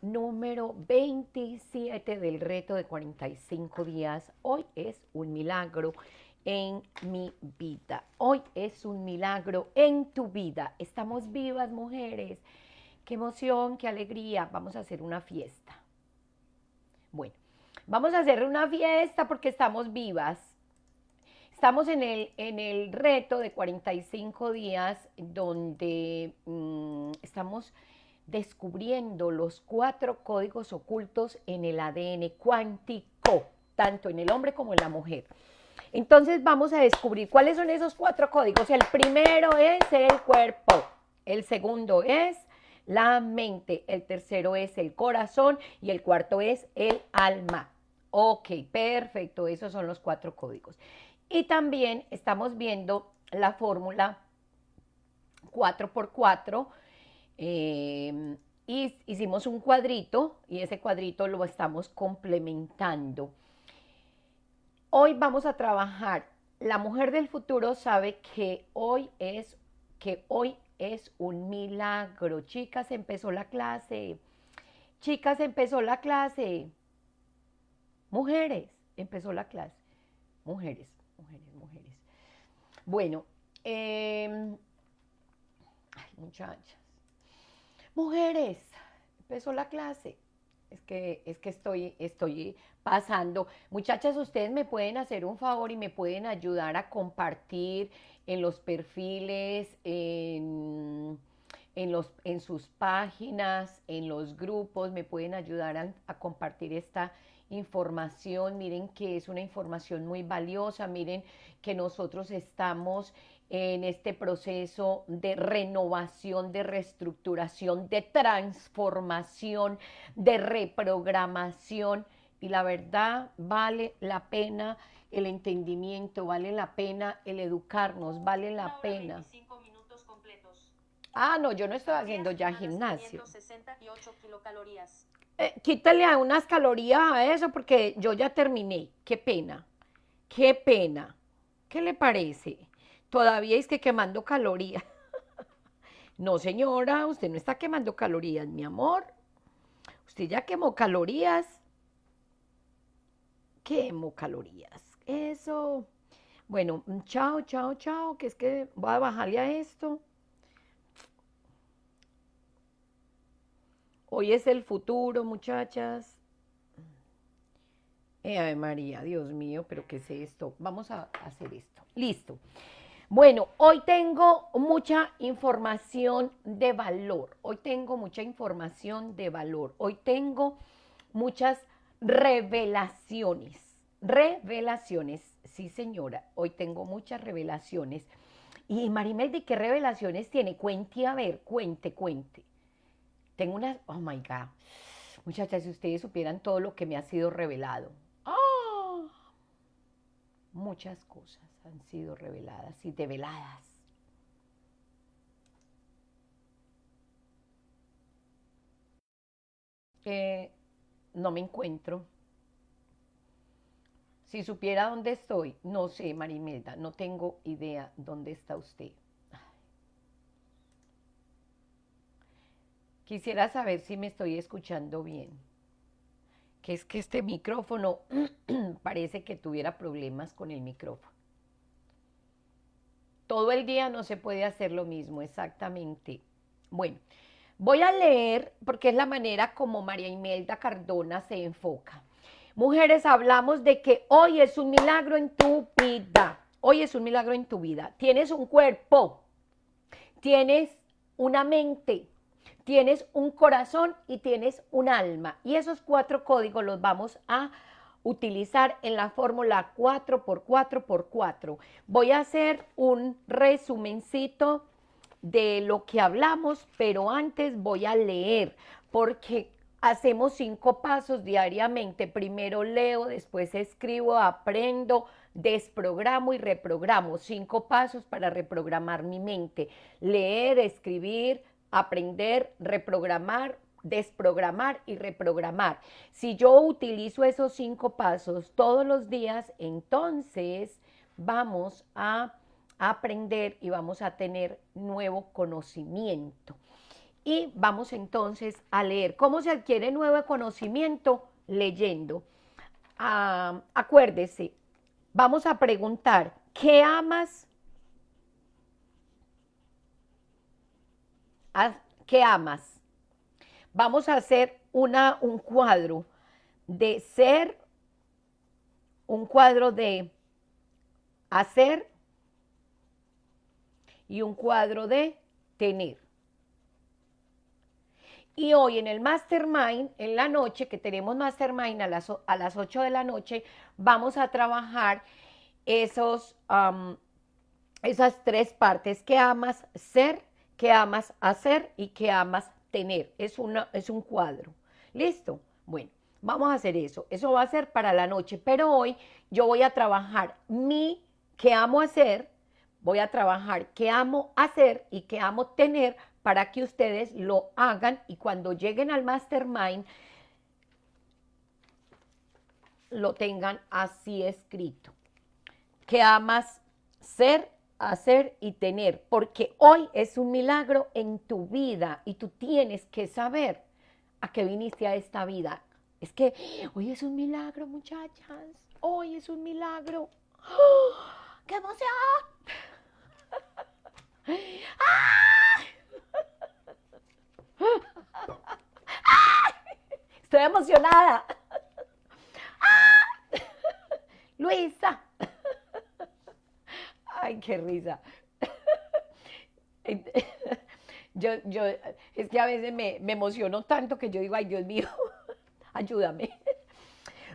número 27 del reto de 45 días. Hoy es un milagro en mi vida. Hoy es un milagro en tu vida. Estamos vivas, mujeres. Qué emoción, qué alegría. Vamos a hacer una fiesta. Bueno, vamos a hacer una fiesta porque estamos vivas. Estamos en el, en el reto de 45 días donde mm, estamos descubriendo los cuatro códigos ocultos en el ADN cuántico, tanto en el hombre como en la mujer. Entonces vamos a descubrir cuáles son esos cuatro códigos. El primero es el cuerpo, el segundo es la mente, el tercero es el corazón y el cuarto es el alma. Ok, perfecto, esos son los cuatro códigos. Y también estamos viendo la fórmula 4x4 Em, y hicimos un cuadrito y ese cuadrito lo estamos complementando. Hoy vamos a trabajar. La mujer del futuro sabe que hoy es que hoy es un milagro. Chicas, empezó la clase. Chicas, empezó la clase. Mujeres, empezó la clase. Mujeres, mujeres, mujeres. Bueno, eh, mujeres, empezó la clase. Es que, es que estoy, estoy pasando. Muchachas, ustedes me pueden hacer un favor y me pueden ayudar a compartir en los perfiles, en, los, en sus páginas, en los grupos, me pueden ayudar a compartir esta información. Miren que es una información muy valiosa, miren que nosotros estamos en este proceso de renovación, de reestructuración, de transformación, de reprogramación. Y la verdad vale la pena el entendimiento, vale la pena el educarnos, vale la pena. Ah, no, yo no estoy haciendo ya gimnasio. Eh, quítale unas calorías a eso porque yo ya terminé. Qué pena, qué pena. ¿Qué le parece? todavía es que quemando calorías. no, señora, usted no está quemando calorías, mi amor. Usted ya quemó calorías. Quemó calorías. Eso. Bueno, mm, chao, chao, chao, que es que voy a bajar ya esto. Hoy es el futuro, muchachas. Eh, ay, María, Dios mío, pero ¿qué es esto? Vamos a hacer esto. Listo. Bueno, hoy tengo mucha información de valor, hoy tengo mucha información de valor, hoy tengo muchas revelaciones, revelaciones, sí señora, hoy tengo muchas revelaciones. Y ¿de ¿qué revelaciones tiene? Cuente, a ver, cuente, cuente. Tengo unas, oh my God, muchachas, si ustedes supieran todo lo que me ha sido revelado, muchas cosas han sido reveladas y develadas. no me encuentro. Si supiera dónde estoy, no sé, Marimelda, no tengo idea dónde está usted. Quisiera saber si me estoy escuchando bien es que este micrófono parece que tuviera problemas con el micrófono. Todo el día no se puede hacer lo mismo, exactamente. Bueno, voy a leer porque es la manera como María Imelda Cardona se enfoca. Mujeres, hablamos de que hoy es un milagro en tu vida. Hoy es un milagro en tu vida. Tienes un cuerpo, tienes una mente, tienes un corazón y tienes un alma. Y esos cuatro códigos los vamos a utilizar en la fórmula 4x4x4. Voy a hacer un resumencito de lo que hablamos, pero antes voy a leer porque hacemos cinco pasos diariamente. Primero leo, después escribo, aprendo, desprogramo y reprogramo. Cinco pasos para reprogramar mi mente. Leer, escribir, aprender, reprogramar, desprogramar y reprogramar. Si yo utilizo esos cinco pasos todos los días, entonces vamos a aprender y vamos a tener nuevo conocimiento. Y vamos entonces a leer. ¿Cómo se adquiere nuevo conocimiento? Leyendo. Ah, acuérdese, vamos a preguntar, ¿qué amas? que amas. Vamos a hacer una, un cuadro de ser, un cuadro de hacer y un cuadro de tener. Y hoy en el mastermind, en la noche, que tenemos mastermind a las, a las 8 de la noche, vamos a trabajar esos, esas tres partes que amas, ser qué amas hacer y qué amas tener. Es, una, es un cuadro. ¿Listo? Bueno, vamos a hacer eso. Eso va a ser para la noche, pero hoy yo voy a trabajar mi qué amo hacer, voy a trabajar qué amo hacer y qué amo tener para que ustedes lo hagan y cuando lleguen al mastermind lo tengan así escrito. ¿Qué amas ser hacer y tener, porque hoy es un milagro en tu vida y tú tienes que saber a qué viniste a esta vida. Es que hoy es un milagro, muchachas, hoy es un milagro. ¡Ah! ¡Qué emoción! ¡Ah! Estoy emocionada. ¡Ah! Luisa, Ay, qué risa. Yo, yo, es que a veces me, emociono tanto que yo digo, ay Dios mío, ayúdame.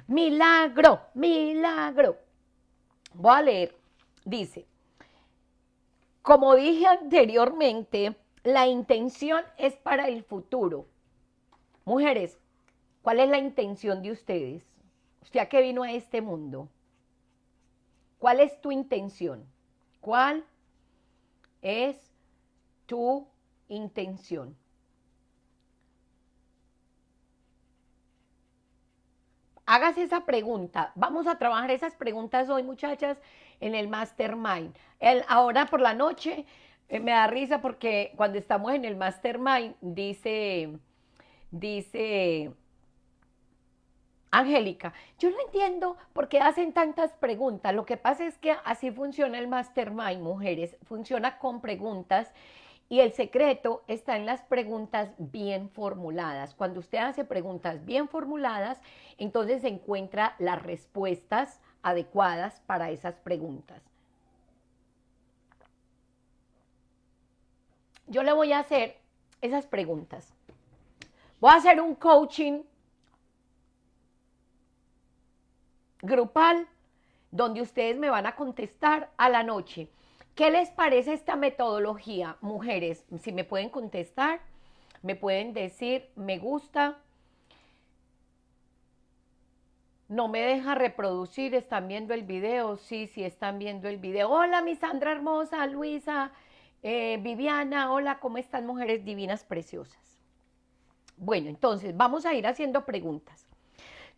Milagro, milagro. Voy a leer. Dice, como dije anteriormente, la intención es para el futuro. Mujeres, ¿cuál es la intención de ustedes? ¿Usted que qué vino a este mundo? ¿Cuál es tu intención? ¿Cuál es tu intención? Hágase esa pregunta. Vamos a trabajar esas preguntas hoy, muchachas, en el mastermind. ahora por la noche eh, me da risa porque cuando estamos en el mastermind, dice, dice Angélica, yo no entiendo por qué hacen tantas preguntas. Lo que pasa es que así funciona el Mastermind, mujeres. Funciona con preguntas y el secreto está en las preguntas bien formuladas. Cuando usted hace preguntas bien formuladas, entonces encuentra las respuestas adecuadas para esas preguntas. Yo le voy a hacer esas preguntas. Voy a hacer un coaching grupal, donde ustedes me van a contestar a la noche. ¿Qué les parece esta metodología, mujeres? Si me pueden contestar, me pueden decir, me gusta, no me deja reproducir, están viendo el video, sí, sí, están viendo el video. Hola, mi Sandra hermosa, Luisa, eh, Viviana, hola, ¿cómo están mujeres divinas preciosas? Bueno, entonces vamos a ir haciendo preguntas.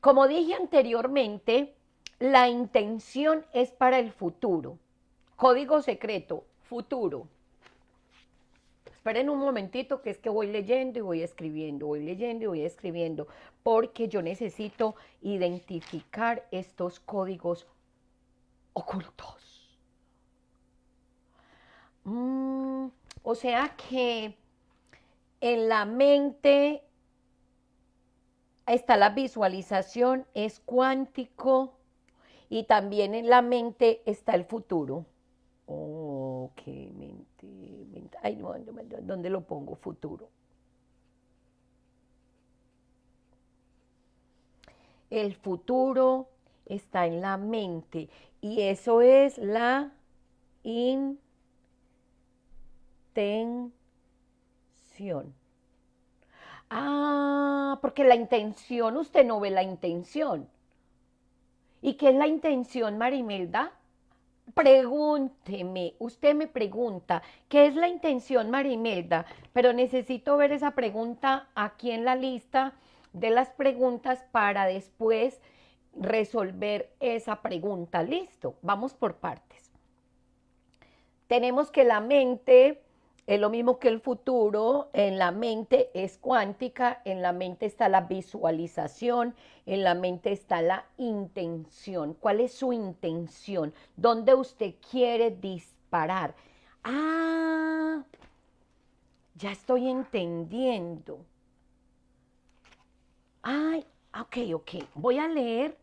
Como dije anteriormente, la intención es para el futuro. Código secreto, futuro. Esperen un momentito que es que voy leyendo y voy escribiendo, voy leyendo y voy escribiendo, porque yo necesito identificar estos códigos ocultos. Mm, o sea que en la mente está la visualización, es cuántico, y también en la mente está el futuro. Oh, qué mente, mente. Ay, no, ¿dónde lo pongo? Futuro. El futuro está en la mente y eso es la intención. Ah, porque la intención, usted no ve la intención. ¿Y qué es la intención, Marimelda? Pregúnteme, usted me pregunta, ¿qué es la intención, Marimelda? Pero necesito ver esa pregunta aquí en la lista de las preguntas para después resolver esa pregunta. Listo, vamos por partes. Tenemos que la mente es lo mismo que el futuro en la mente es cuántica, en la mente está la visualización, en la mente está la intención. ¿Cuál es su intención? ¿Dónde usted quiere disparar? Ah, ya estoy entendiendo. Ay, ok, ok. Voy a leer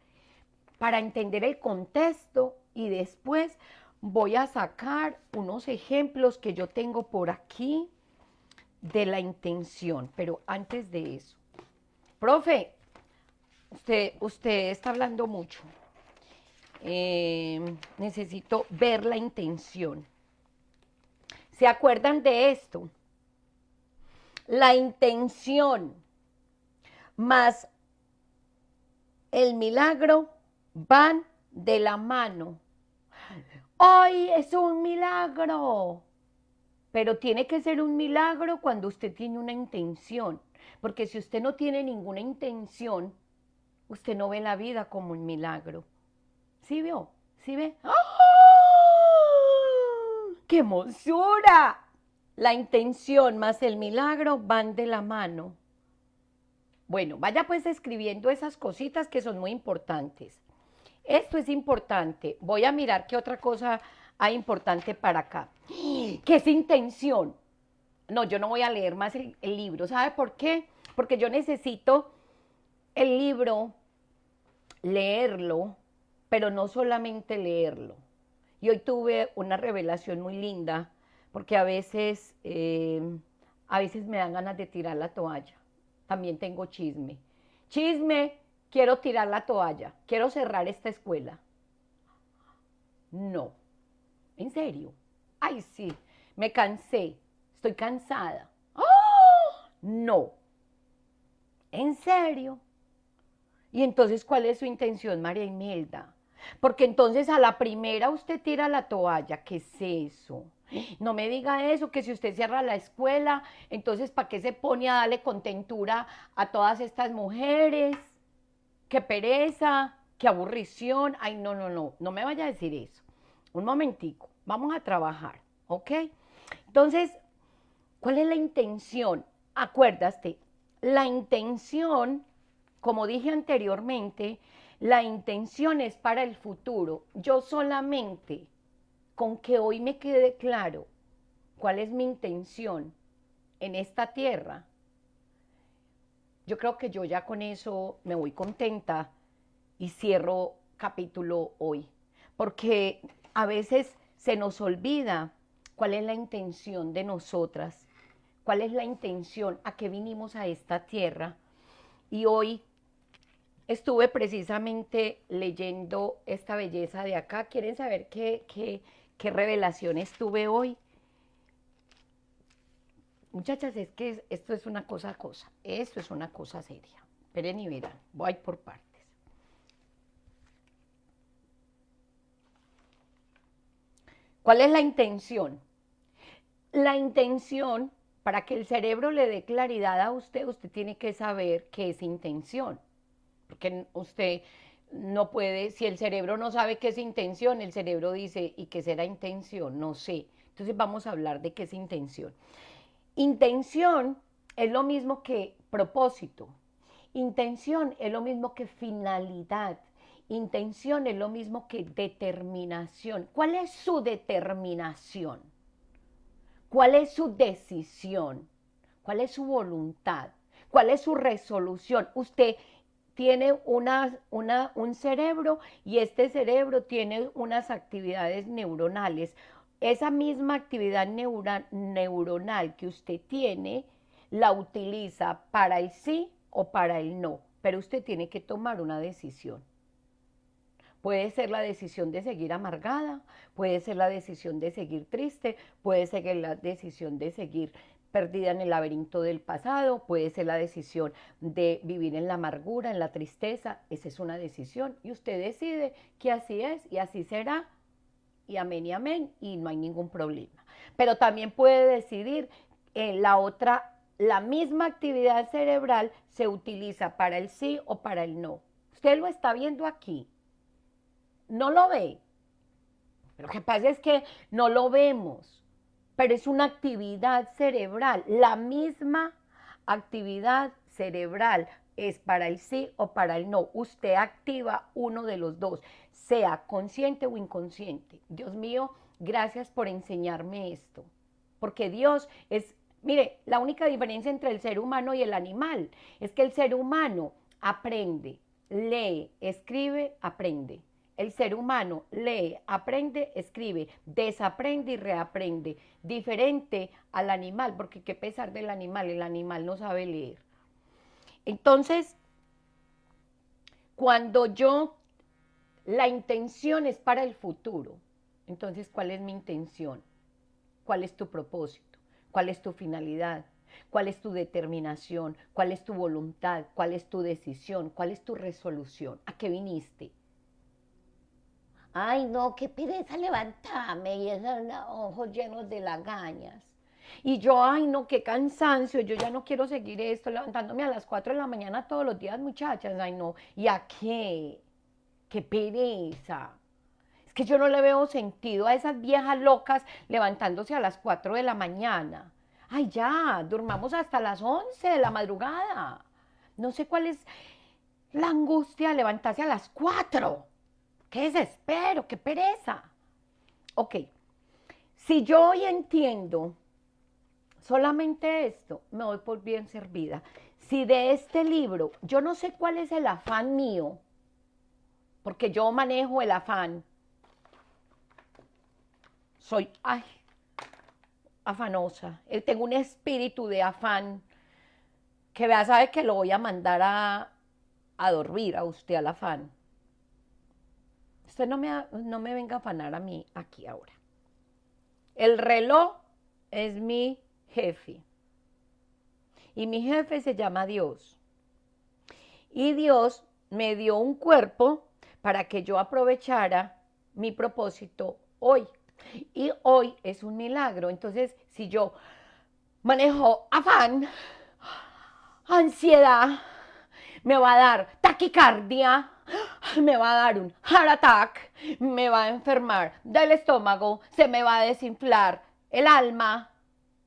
para entender el contexto y después voy a sacar unos ejemplos que yo tengo por aquí de la intención, pero antes de eso, profe, usted, está hablando mucho. Em, necesito ver la intención. ¿Se acuerdan de esto? La intención más el milagro van de la mano hoy es un milagro. Pero tiene que ser un milagro cuando usted tiene una intención, porque si usted no tiene ninguna intención, usted no ve la vida como un milagro. ¿Sí vio? ¿Sí ve? ¡Ah! ¡Qué hermosura! La intención más el milagro van de la mano. Bueno, vaya pues escribiendo esas cositas que son muy importantes. Esto es importante. Voy a mirar qué otra cosa hay importante para acá. ¿Qué es intención? No, yo no voy a leer más el, libro. ¿Sabe por qué? Porque yo necesito el libro, leerlo, pero no solamente leerlo. Y hoy tuve una revelación muy linda, porque a veces, eh, a veces me dan ganas de tirar la toalla. También tengo chisme. Chisme quiero tirar la toalla, quiero cerrar esta escuela. No, en serio. Ay, sí, me cansé, estoy cansada. ¡Oh! No, en serio. Y entonces, ¿cuál es su intención, María Imelda? Porque entonces a la primera usted tira la toalla, ¿qué es eso? No me diga eso, que si usted cierra la escuela, entonces ¿para qué se pone a darle contentura a todas estas mujeres? qué pereza, qué aburrición. Ay, no, no, no, no me vaya a decir eso. Un momentico, vamos a trabajar, ¿ok? Entonces, ¿cuál es la intención? Acuérdate, la intención, como dije anteriormente, la intención es para el futuro. Yo solamente, con que hoy me quede claro cuál es mi intención en esta tierra, yo creo que yo ya con eso me voy contenta y cierro capítulo hoy, porque a veces se nos olvida cuál es la intención de nosotras, cuál es la intención a qué vinimos a esta tierra. Y hoy estuve precisamente leyendo esta belleza de acá. ¿Quieren saber qué, qué, qué hoy? Muchachas, es que esto es una cosa cosa, esto es una cosa seria. Esperen y verán, voy por partes. ¿Cuál es la intención? La intención, para que el cerebro le dé claridad a usted, usted tiene que saber qué es intención. Porque usted no puede, si el cerebro no sabe qué es intención, el cerebro dice, ¿y qué será intención? No sé. Entonces vamos a hablar de qué es intención. Intención es lo mismo que propósito. Intención es lo mismo que finalidad. Intención es lo mismo que determinación. ¿Cuál es su determinación? ¿Cuál es su decisión? ¿Cuál es su voluntad? ¿Cuál es su resolución? Usted tiene una, un cerebro y este cerebro tiene unas actividades neuronales esa misma actividad neuronal que usted tiene, la utiliza para el sí o para el no, pero usted tiene que tomar una decisión. Puede ser la decisión de seguir amargada, puede ser la decisión de seguir triste, puede ser la decisión de seguir perdida en el laberinto del pasado, puede ser la decisión de vivir en la amargura, en la tristeza, esa es una decisión y usted decide que así es y así será y amén y amén y no hay ningún problema. Pero también puede decidir eh, la otra, la misma actividad cerebral se utiliza para el sí o para el no. Usted lo está viendo aquí, no lo ve. Lo que pasa es que no lo vemos, pero es una actividad cerebral. La misma actividad cerebral es para el sí o para el no. Usted activa uno de los dos sea consciente o inconsciente. Dios mío, gracias por enseñarme esto, porque Dios es, mire, la única diferencia entre el ser humano y el animal es que el ser humano aprende, lee, escribe, aprende. El ser humano lee, aprende, escribe, desaprende y reaprende, diferente al animal, porque qué pesar del animal, el animal no sabe leer. Entonces, cuando yo la intención es para el futuro. Entonces, ¿cuál es mi intención? ¿Cuál es tu propósito? ¿Cuál es tu finalidad? ¿Cuál es tu determinación? ¿Cuál es tu voluntad? ¿Cuál es tu decisión? ¿Cuál es tu resolución? ¿A qué viniste? Ay, no, qué pereza levantarme y esos ojos llenos de lagañas. Y yo, ay, no, qué cansancio, yo ya no quiero seguir esto, levantándome a las 4 de la mañana todos los días, muchachas, ay, no, ¿y a qué? qué pereza. Es que yo no le veo sentido a esas viejas locas levantándose a las 4 de la mañana. Ay, ya, durmamos hasta las 11 de la madrugada. No sé cuál es la angustia de levantarse a las 4. Qué desespero, qué pereza. Ok, si yo hoy entiendo solamente esto, me doy por bien servida. Si de este libro, yo no sé cuál es el afán mío, porque yo manejo el afán. Soy, ay, afanosa. Eh, tengo un espíritu de afán que vea, sabe que lo voy a mandar a, dormir a usted al afán. Usted no no me venga a afanar a mí aquí ahora. El reloj es mi jefe. Y mi jefe se llama Dios. Y Dios me dio un cuerpo para que yo aprovechara mi propósito hoy. Y hoy es un milagro. Entonces, si yo manejo afán, ansiedad, me va a dar taquicardia, me va a dar un heart attack, me va a enfermar del estómago, se me va a desinflar el alma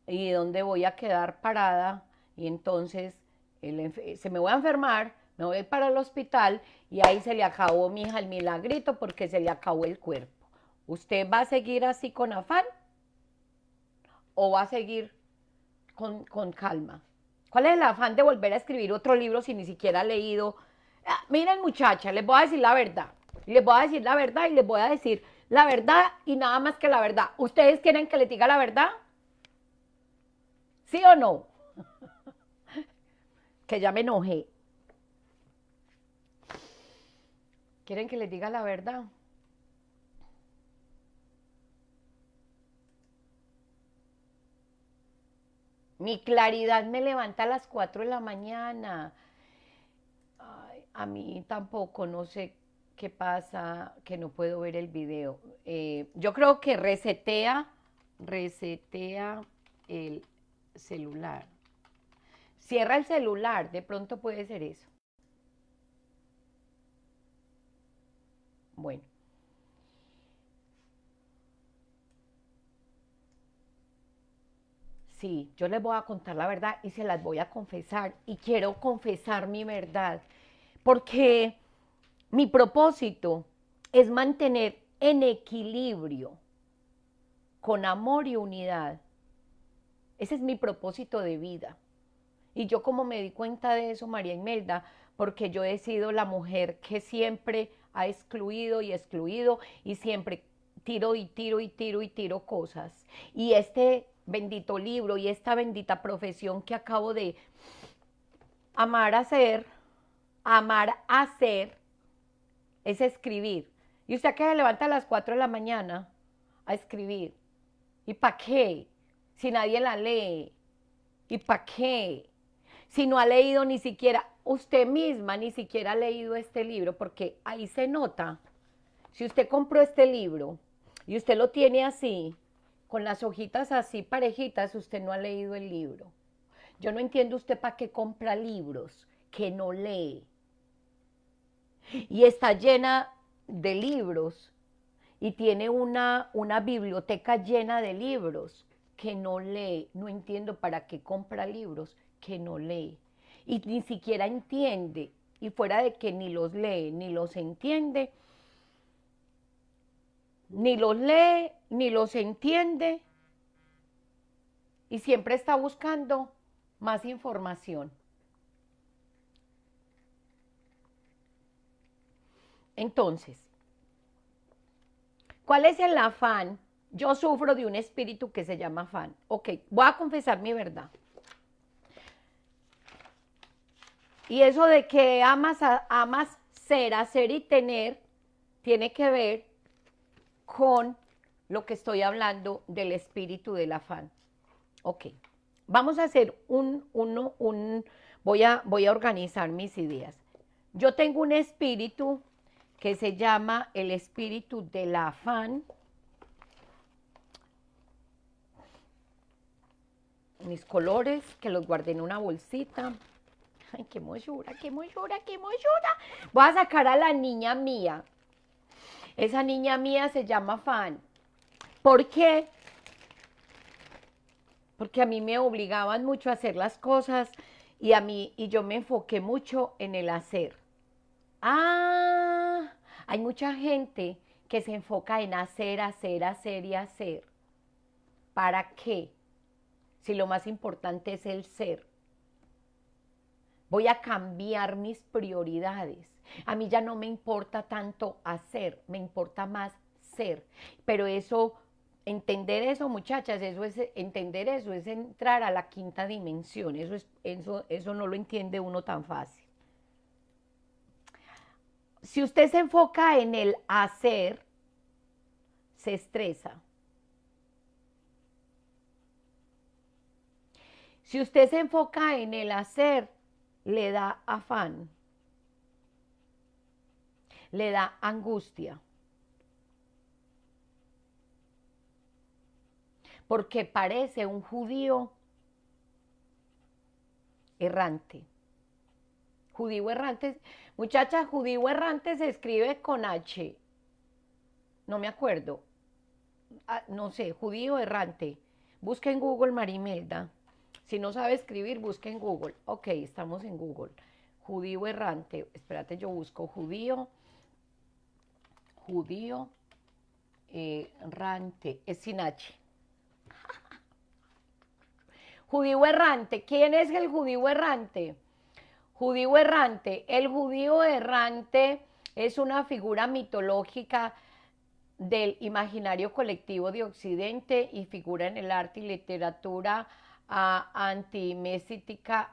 y dónde voy a quedar parada y entonces se me voy a enfermar, me voy para el hospital y ahí se le acabó, mija, el milagrito porque se le acabó el cuerpo. ¿Usted va a seguir así con afán o va a seguir con, calma? ¿Cuál es el afán de volver a escribir otro libro si ni siquiera ha leído? Ah, miren, muchacha, les voy a decir la verdad. Les voy a decir la verdad y les voy a decir la verdad y nada más que la verdad. ¿Ustedes quieren que les diga la verdad? ¿Sí o no? que ya me enojé. ¿Quieren que les diga la verdad? Mi claridad me levanta a las 4 de la mañana. a mí tampoco, no sé qué pasa, que no puedo ver el video. Eh, yo creo que resetea, resetea el celular. Cierra el celular, de pronto puede ser eso. Bueno. Sí, yo les voy a contar la verdad y se las voy a confesar. Y quiero confesar mi verdad, porque mi propósito es mantener en equilibrio, con amor y unidad. Ese es mi propósito de vida. Y yo como me di cuenta de eso, María Imelda, porque yo he sido la mujer que siempre ha excluido y excluido y siempre tiro y tiro y tiro y tiro cosas. Y este bendito libro y esta bendita profesión que acabo de amar hacer, amar hacer, es escribir. Y usted que se levanta a las 4 de la mañana a escribir. ¿Y para qué? Si nadie la lee. ¿Y para qué? si no ha leído ni siquiera, usted misma ni siquiera ha leído este libro, porque ahí se nota, si usted compró este libro y usted lo tiene así, con las hojitas así parejitas, usted no ha leído el libro. Yo no entiendo usted para qué compra libros que no lee. Y está llena de libros y tiene una, una, biblioteca llena de libros que no lee. No entiendo para qué compra libros que no lee y ni siquiera entiende, y fuera de que ni los lee ni los entiende, ni los lee ni los entiende, y siempre está buscando más información. Entonces, ¿cuál es el afán? Yo sufro de un espíritu que se llama afán. Ok, voy a confesar mi verdad. Y eso de que amas, ser, hacer y tener, tiene que ver con lo que estoy hablando del espíritu del afán. Ok, vamos a hacer un, uno, un, voy a, voy a organizar mis ideas. Yo tengo un espíritu que se llama el espíritu del afán. Mis colores, que los guardé en una bolsita. Ay, qué mojura, qué mojura, qué mojura! Voy a sacar a la niña mía. Esa niña mía se llama Fan. ¿Por qué? Porque a mí me obligaban mucho a hacer las cosas y a mí y yo me enfoqué mucho en el hacer. Ah, hay mucha gente que se enfoca en hacer, hacer, hacer y hacer. ¿Para qué? Si lo más importante es el ser. Voy a cambiar mis prioridades. A mí ya no me importa tanto hacer, me importa más ser. Pero eso, entender eso, muchachas, eso es entender eso, es entrar a la quinta dimensión. Eso es, eso, eso no lo entiende uno tan fácil. Si usted se enfoca en el hacer, se estresa. Si usted se enfoca en el hacer, le da afán, le da angustia. Porque parece un judío errante. Judío errante, muchacha, judío errante se escribe con H. No me acuerdo. Ah, no sé, judío errante. Busca en Google Marimelda. Si no sabe escribir, busque en Google. Ok, estamos en Google. Judío errante. Espérate, yo busco judío. Judío errante. Es sin H. judío errante. ¿Quién es el judío errante? Judío errante. El judío errante es una figura mitológica del imaginario colectivo de Occidente y figura en el arte y literatura a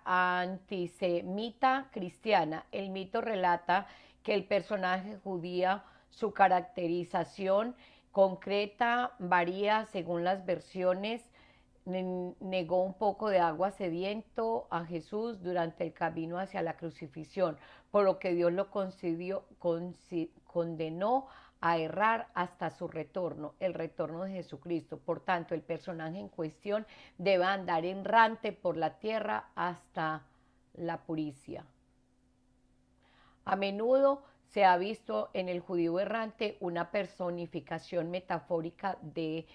antisemita cristiana. El mito relata que el personaje judía, su caracterización concreta varía según las versiones. Negó un poco de agua sediento a Jesús durante el camino hacia la crucifixión, por lo que Dios lo concedió, condenó a errar hasta su retorno, el retorno de Jesucristo. Por tanto, el personaje en cuestión debe andar errante por la tierra hasta la puricia. A menudo se ha visto en el judío errante una personificación metafórica de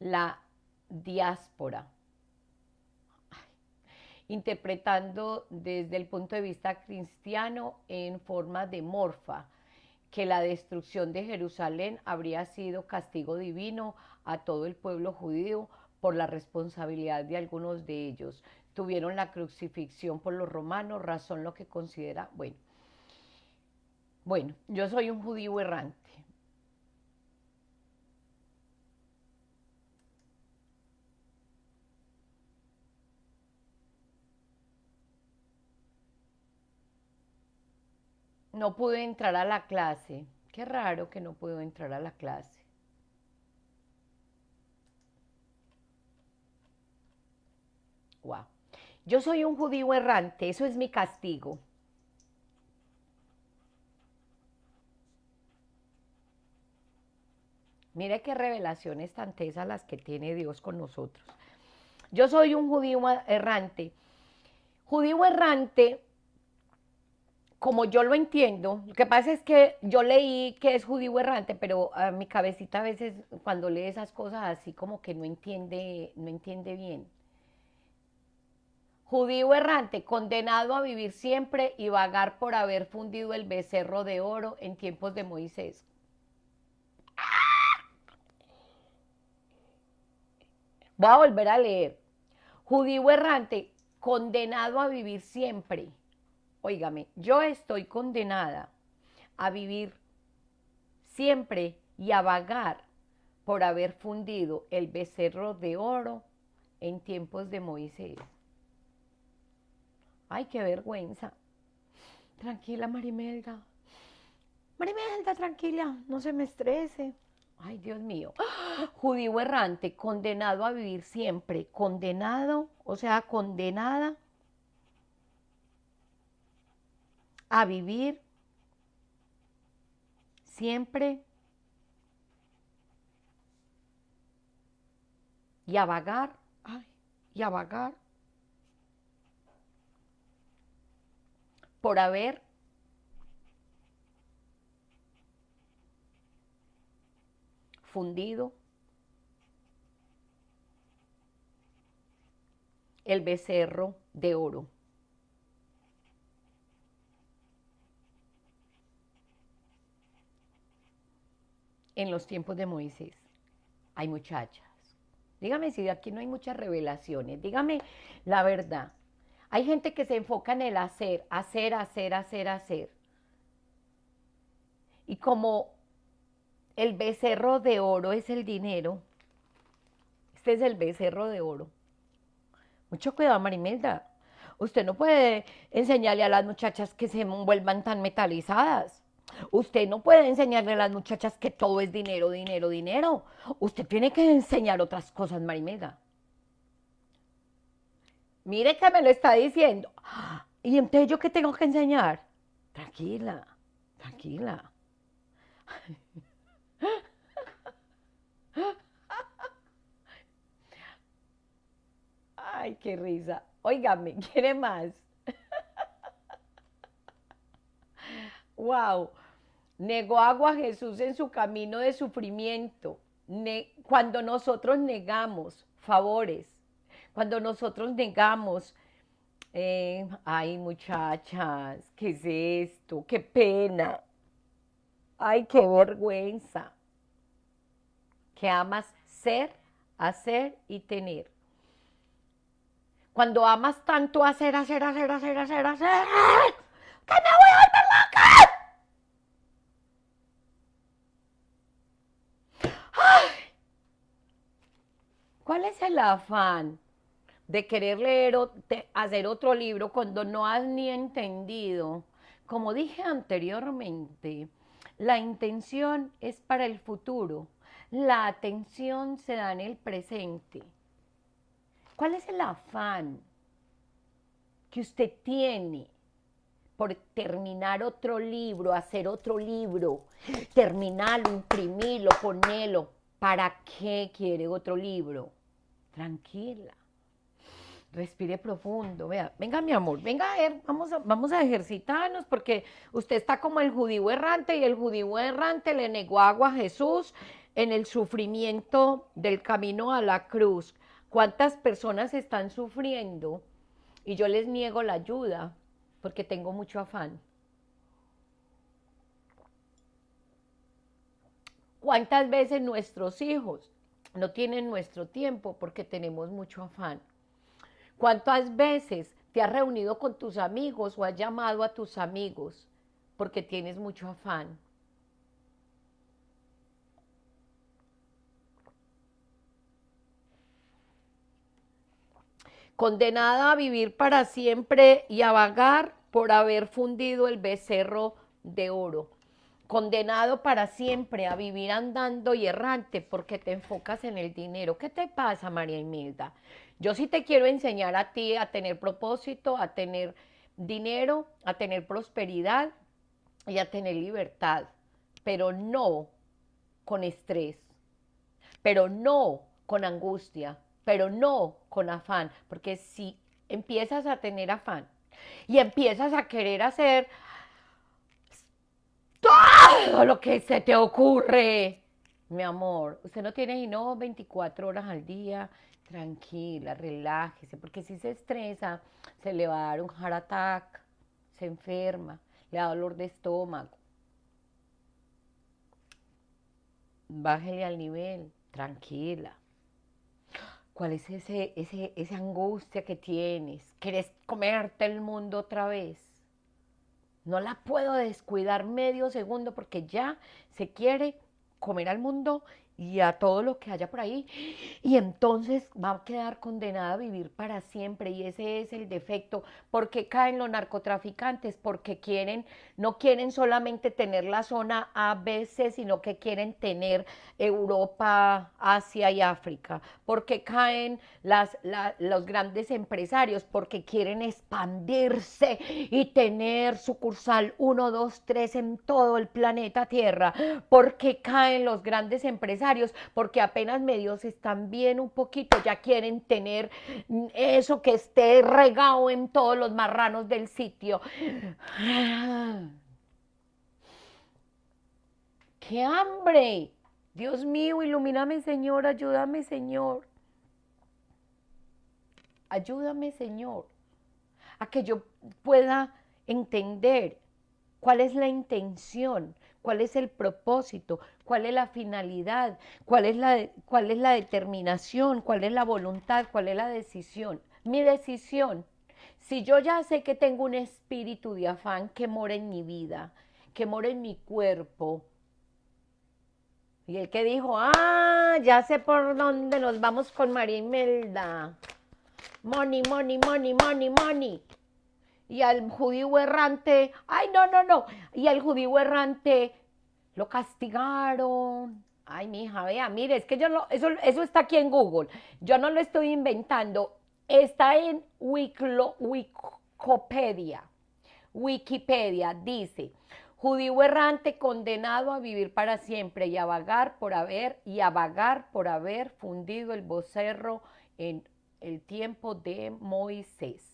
la diáspora, interpretando desde el punto de vista cristiano en forma de morfa, que la destrucción de Jerusalén habría sido castigo divino a todo el pueblo judío por la responsabilidad de algunos de ellos. Tuvieron la crucifixión por los romanos, razón lo que considera, bueno, bueno, yo soy un judío errante no pude entrar a la clase. Qué raro que no puedo entrar a la clase. Wow. Yo soy un judío errante, eso es mi castigo. Mire qué revelaciones tan a las que tiene Dios con nosotros. Yo soy un judío errante. Judío errante como yo lo entiendo, lo que pasa es que yo leí que es judío errante, pero ah, mi cabecita a veces cuando lee esas cosas así como que no entiende, no entiende bien. Judío errante, condenado a vivir siempre y vagar por haber fundido el becerro de oro en tiempos de Moisés. Voy a volver a leer. Judío errante, condenado a vivir siempre Óigame, yo estoy condenada a vivir siempre y a vagar por haber fundido el becerro de oro en tiempos de Moisés. Ay, qué vergüenza. Tranquila, Marimelda. Marimelda, tranquila, no se me estrese. Ay, Dios mío. Judío errante, condenado a vivir siempre, condenado, o sea, condenada a vivir siempre y a vagar, ay, y a vagar por haber fundido el becerro de oro. en los tiempos de Moisés? Hay muchachas. Dígame si de aquí no hay muchas revelaciones. Dígame la verdad. Hay gente que se enfoca en el hacer, hacer, hacer, hacer, hacer. Y como el becerro de oro es el dinero, este es el becerro de oro. Mucho cuidado, Marimelda. Usted no puede enseñarle a las muchachas que se vuelvan tan metalizadas. Usted no puede enseñarle a las muchachas que todo es dinero, dinero, dinero. Usted tiene que enseñar otras cosas, Marimeda Mire que me lo está diciendo. ¿Y entonces yo qué tengo que enseñar? Tranquila, tranquila. Ay, qué risa. Óigame, quiere más. wow negó a Jesús en su camino de sufrimiento. cuando nosotros negamos favores, cuando nosotros negamos, eh, ay muchachas, ¿qué es esto? ¡Qué pena! ¡Ay, qué vergüenza! Que amas ser, hacer y tener. Cuando amas tanto hacer, hacer, hacer, hacer, hacer, hacer, que me voy a volver loca. ¿Cuál es el afán de querer leer hacer otro libro cuando no has ni entendido? Como dije anteriormente, la intención es para el futuro, la atención se da en el presente. ¿Cuál es el afán que usted tiene por terminar otro libro, hacer otro libro, terminarlo, imprimirlo, ponerlo? ¿Para qué quiere otro libro? tranquila. Respire profundo, vea, venga mi amor, venga a ver, vamos a, vamos a ejercitarnos porque usted está como el judío errante y el judío errante le negó agua a Jesús en el sufrimiento del camino a la cruz. ¿Cuántas personas están sufriendo? Y yo les niego la ayuda porque tengo mucho afán. ¿Cuántas veces nuestros hijos no tienen nuestro tiempo porque tenemos mucho afán. ¿Cuántas veces te has reunido con tus amigos o has llamado a tus amigos porque tienes mucho afán? Condenada a vivir para siempre y a vagar por haber fundido el becerro de oro condenado para siempre a vivir andando y errante porque te enfocas en el dinero. ¿Qué te pasa, María Imelda? Yo sí te quiero enseñar a ti a tener propósito, a tener dinero, a tener prosperidad y a tener libertad, pero no con estrés, pero no con angustia, pero no con afán, porque si empiezas a tener afán y empiezas a querer hacer todo lo que se te ocurre. Mi amor, usted no tiene no 24 horas al día. Tranquila, relájese, porque si se estresa, se le va a dar un heart attack, se enferma, le da dolor de estómago. Bájele al nivel, tranquila. ¿Cuál es ese, ese, esa angustia que tienes? ¿Quieres comerte el mundo otra vez? No la puedo descuidar medio segundo porque ya se quiere comer al mundo y a todo lo que haya por ahí. Y entonces va a quedar condenada a vivir para siempre y ese es el defecto. porque caen los narcotraficantes? Porque quieren, no quieren solamente tener la zona A, sino que quieren tener Europa, Asia y África. porque caen las, los grandes empresarios? Porque quieren expandirse y tener sucursal 1, 2, 3 en todo el planeta Tierra. porque caen los grandes empresarios? porque apenas medios están bien un poquito, ya quieren tener mm, eso que esté regado en todos los marranos del sitio. ¡Qué hambre! Dios mío, ilumíname Señor, ayúdame Señor. Ayúdame Señor a que yo pueda entender cuál es la intención, cuál es el propósito, cuál es la finalidad, cuál es la, cuál es la determinación, cuál es la voluntad, cuál es la decisión. Mi decisión, si yo ya sé que tengo un espíritu de afán que mora en mi vida, que mora en mi cuerpo, y el que dijo, ah, ya sé por dónde nos vamos con María Imelda. Money, money, money, money, money. Y al judío errante, ay, no, no, no. Y al judío errante, lo castigaron. Ay, mi hija, vea, mire, es que yo no, eso, está aquí en Google. Yo no lo estoy inventando. Está en Wikipedia. Wikipedia dice, judío errante condenado a vivir para siempre y a vagar por haber y a vagar por haber fundido el vocerro en el tiempo de Moisés.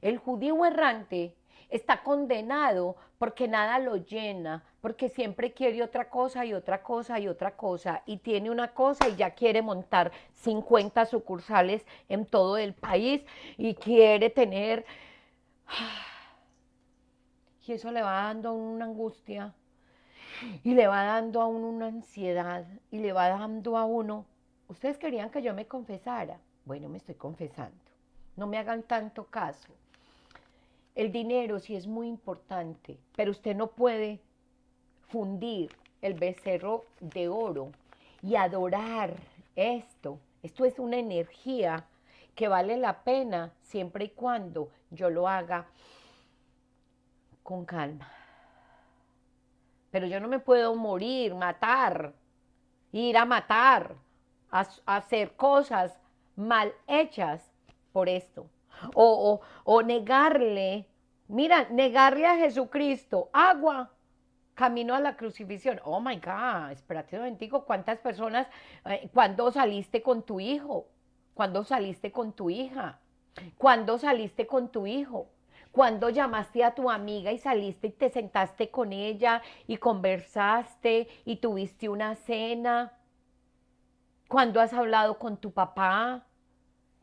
El judío errante está condenado porque nada lo llena, porque siempre quiere otra cosa y otra cosa y otra cosa, y tiene una cosa y ya quiere montar 50 sucursales en todo el país y quiere tener... Y eso le va dando una angustia, y le va dando a uno una ansiedad, y le va dando a uno... Ustedes querían que yo me confesara. Bueno, me estoy confesando. No me hagan tanto caso. El dinero sí es muy importante, pero usted no puede fundir el becerro de oro y adorar esto. Esto es una energía que vale la pena siempre y cuando yo lo haga con calma. Pero yo no me puedo morir, matar, ir a matar, a, hacer cosas mal hechas por esto. O, o, o negarle, mira, negarle a Jesucristo agua camino a la crucifixión. Oh my God, espérate un momentico, ¿cuántas personas, eh, ¿Cuándo saliste con tu hijo? ¿Cuándo saliste con tu hija? ¿Cuándo saliste con tu hijo? ¿Cuándo llamaste a tu amiga y saliste y te sentaste con ella y conversaste y tuviste una cena, ¿Cuándo has hablado con tu papá,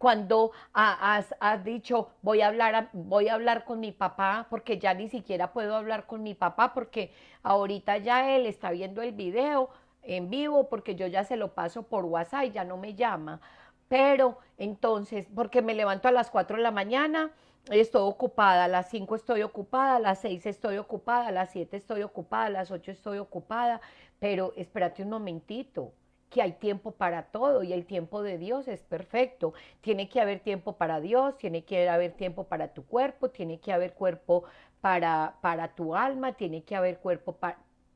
cuando has, dicho, voy a, hablar, voy a hablar con mi papá, porque ya ni siquiera puedo hablar con mi papá, porque ahorita ya él está viendo el video en vivo, porque yo ya se lo paso por WhatsApp y ya no me llama. Pero entonces, porque me levanto a las 4 de la mañana, estoy ocupada, a las 5 estoy ocupada, a las 6 estoy ocupada, a las 7 estoy ocupada, a las 8 estoy ocupada, pero espérate un momentito, que hay tiempo para todo y el tiempo de Dios es perfecto. Tiene que haber tiempo para Dios, tiene que haber tiempo para tu cuerpo, tiene que haber cuerpo para, para tu alma, tiene que haber cuerpo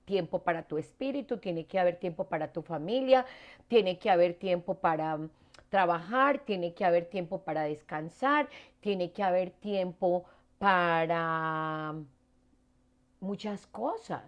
tiempo para tu espíritu, tiene que haber tiempo para tu familia, tiene que haber tiempo para um, trabajar, tiene que haber tiempo para descansar, tiene que haber tiempo para um, muchas cosas.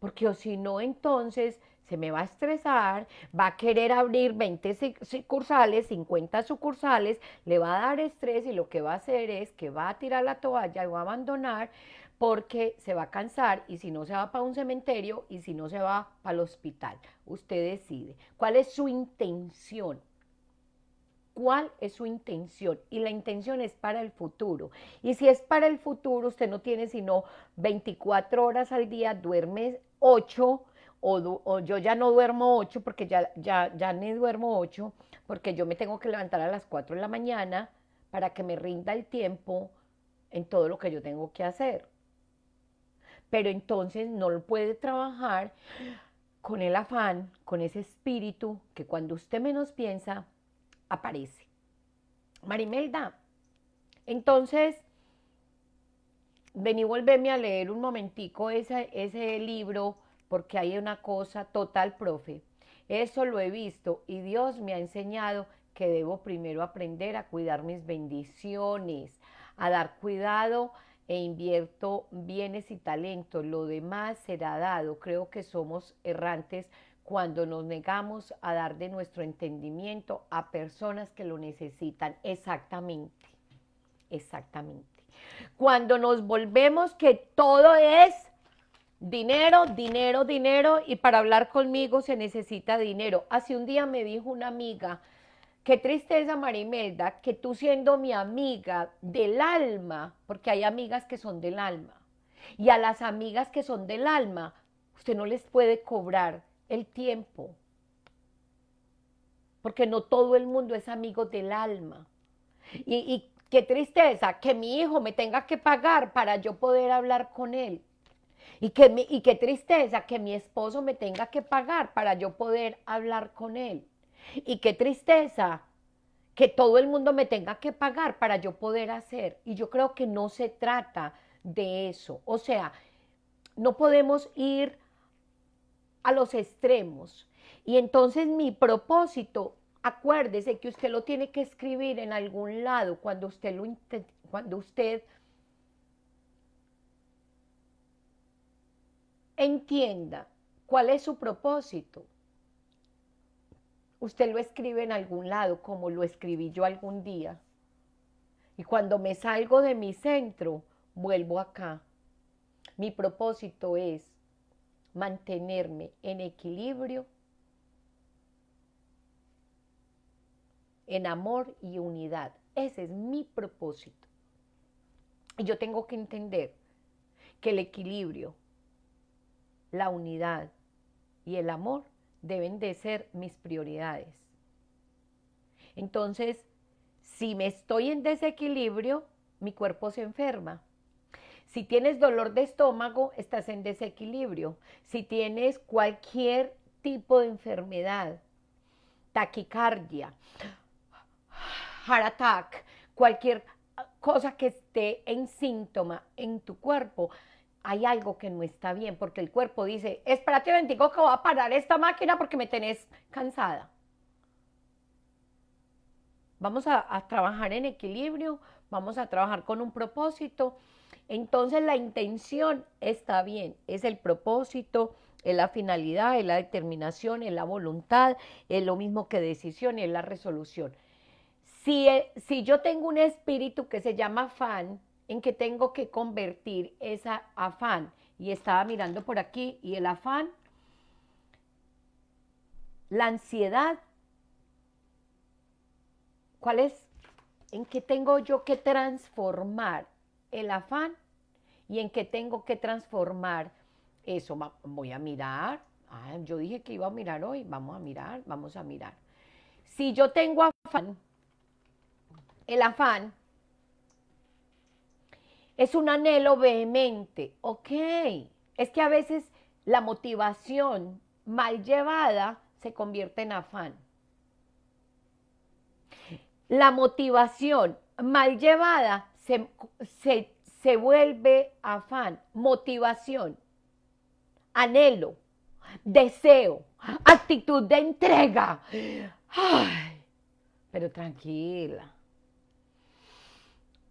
Porque o si no, entonces se me va a estresar, va a querer abrir 20 sucursales, 50 sucursales, le va a dar estrés y lo que va a hacer es que va a tirar la toalla y va a abandonar porque se va a cansar y si no se va para un cementerio y si no se va para el hospital. Usted decide cuál es su intención cuál es su intención. Y la intención es para el futuro. Y si es para el futuro, usted no tiene sino 24 horas al día, duerme 8, o, yo ya no duermo ocho porque ya, ya, ya ni duermo ocho porque yo me tengo que levantar a las cuatro de la mañana para que me rinda el tiempo en todo lo que yo tengo que hacer. Pero entonces no lo puede trabajar con el afán, con ese espíritu que cuando usted menos piensa, aparece. Marimelda, entonces, vení, volveme a leer un momentico ese, ese libro porque hay una cosa total, profe. Eso lo he visto y Dios me ha enseñado que debo primero aprender a cuidar mis bendiciones, a dar cuidado e invierto bienes y talentos. Lo demás será dado. Creo que somos errantes cuando nos negamos a dar de nuestro entendimiento a personas que lo necesitan. Exactamente, exactamente. Cuando nos volvemos que todo es Dinero, dinero, dinero y para hablar conmigo se necesita dinero. Hace un día me dijo una amiga, qué tristeza Marimelda, que tú siendo mi amiga del alma, porque hay amigas que son del alma, y a las amigas que son del alma, usted no les puede cobrar el tiempo, porque no todo el mundo es amigo del alma. Y, y qué tristeza que mi hijo me tenga que pagar para yo poder hablar con él. Y qué, y qué tristeza que mi esposo me tenga que pagar para yo poder hablar con él. Y qué tristeza que todo el mundo me tenga que pagar para yo poder hacer. Y yo creo que no se trata de eso. O sea, no podemos ir a los extremos. Y entonces mi propósito, acuérdese que usted lo tiene que escribir en algún lado cuando usted lo cuando usted entienda cuál es su propósito. Usted lo escribe en algún lado, como lo escribí yo algún día. Y cuando me salgo de mi centro, vuelvo acá. Mi propósito es mantenerme en equilibrio, en amor y unidad. Ese es mi propósito. Y yo tengo que entender que el equilibrio la unidad y el amor deben de ser mis prioridades. Entonces, si me estoy en desequilibrio, mi cuerpo se enferma. Si tienes dolor de estómago, estás en desequilibrio. Si tienes cualquier tipo de enfermedad, taquicardia, heart attack, cualquier cosa que esté en síntoma en tu cuerpo, hay algo que no está bien, porque el cuerpo dice, espérate, bendigo que voy a parar esta máquina porque me tenés cansada. Vamos a, trabajar en equilibrio, vamos a trabajar con un propósito. Entonces la intención está bien, es el propósito, es la finalidad, es la determinación, es la voluntad, es lo mismo que decisión, es la resolución. Si, eh, si yo tengo un espíritu que se llama fan, en que tengo que convertir ese afán. Y estaba mirando por aquí y el afán, la ansiedad, ¿cuál es? ¿En qué tengo yo que transformar el afán? ¿Y en qué tengo que transformar eso? Voy a mirar. Ah, yo dije que iba a mirar hoy. Vamos a mirar, vamos a mirar. Si yo tengo afán, el afán es un anhelo vehemente, ok. Es que a veces la motivación mal llevada se convierte en afán. La motivación mal llevada se, vuelve afán, motivación, anhelo, deseo, actitud de entrega. pero tranquila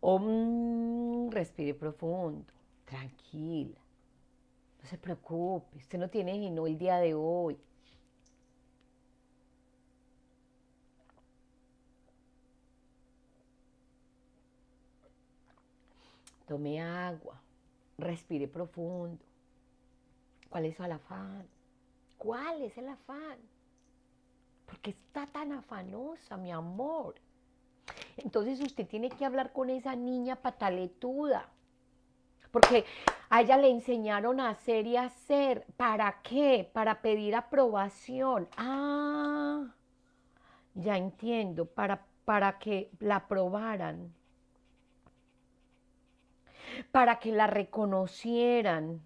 Mm, respire profundo, tranquila. No se preocupe, usted no tiene no el día de hoy. Tome agua, respire profundo. ¿Cuál es el afán? ¿Cuál es el afán? Porque está tan afanosa, mi amor. Entonces usted tiene que hablar con esa niña pataletuda. Porque a ella le enseñaron a hacer y hacer. ¿Para qué? Para pedir aprobación. Ah, ya entiendo. Para, para que la aprobaran. Para que la reconocieran.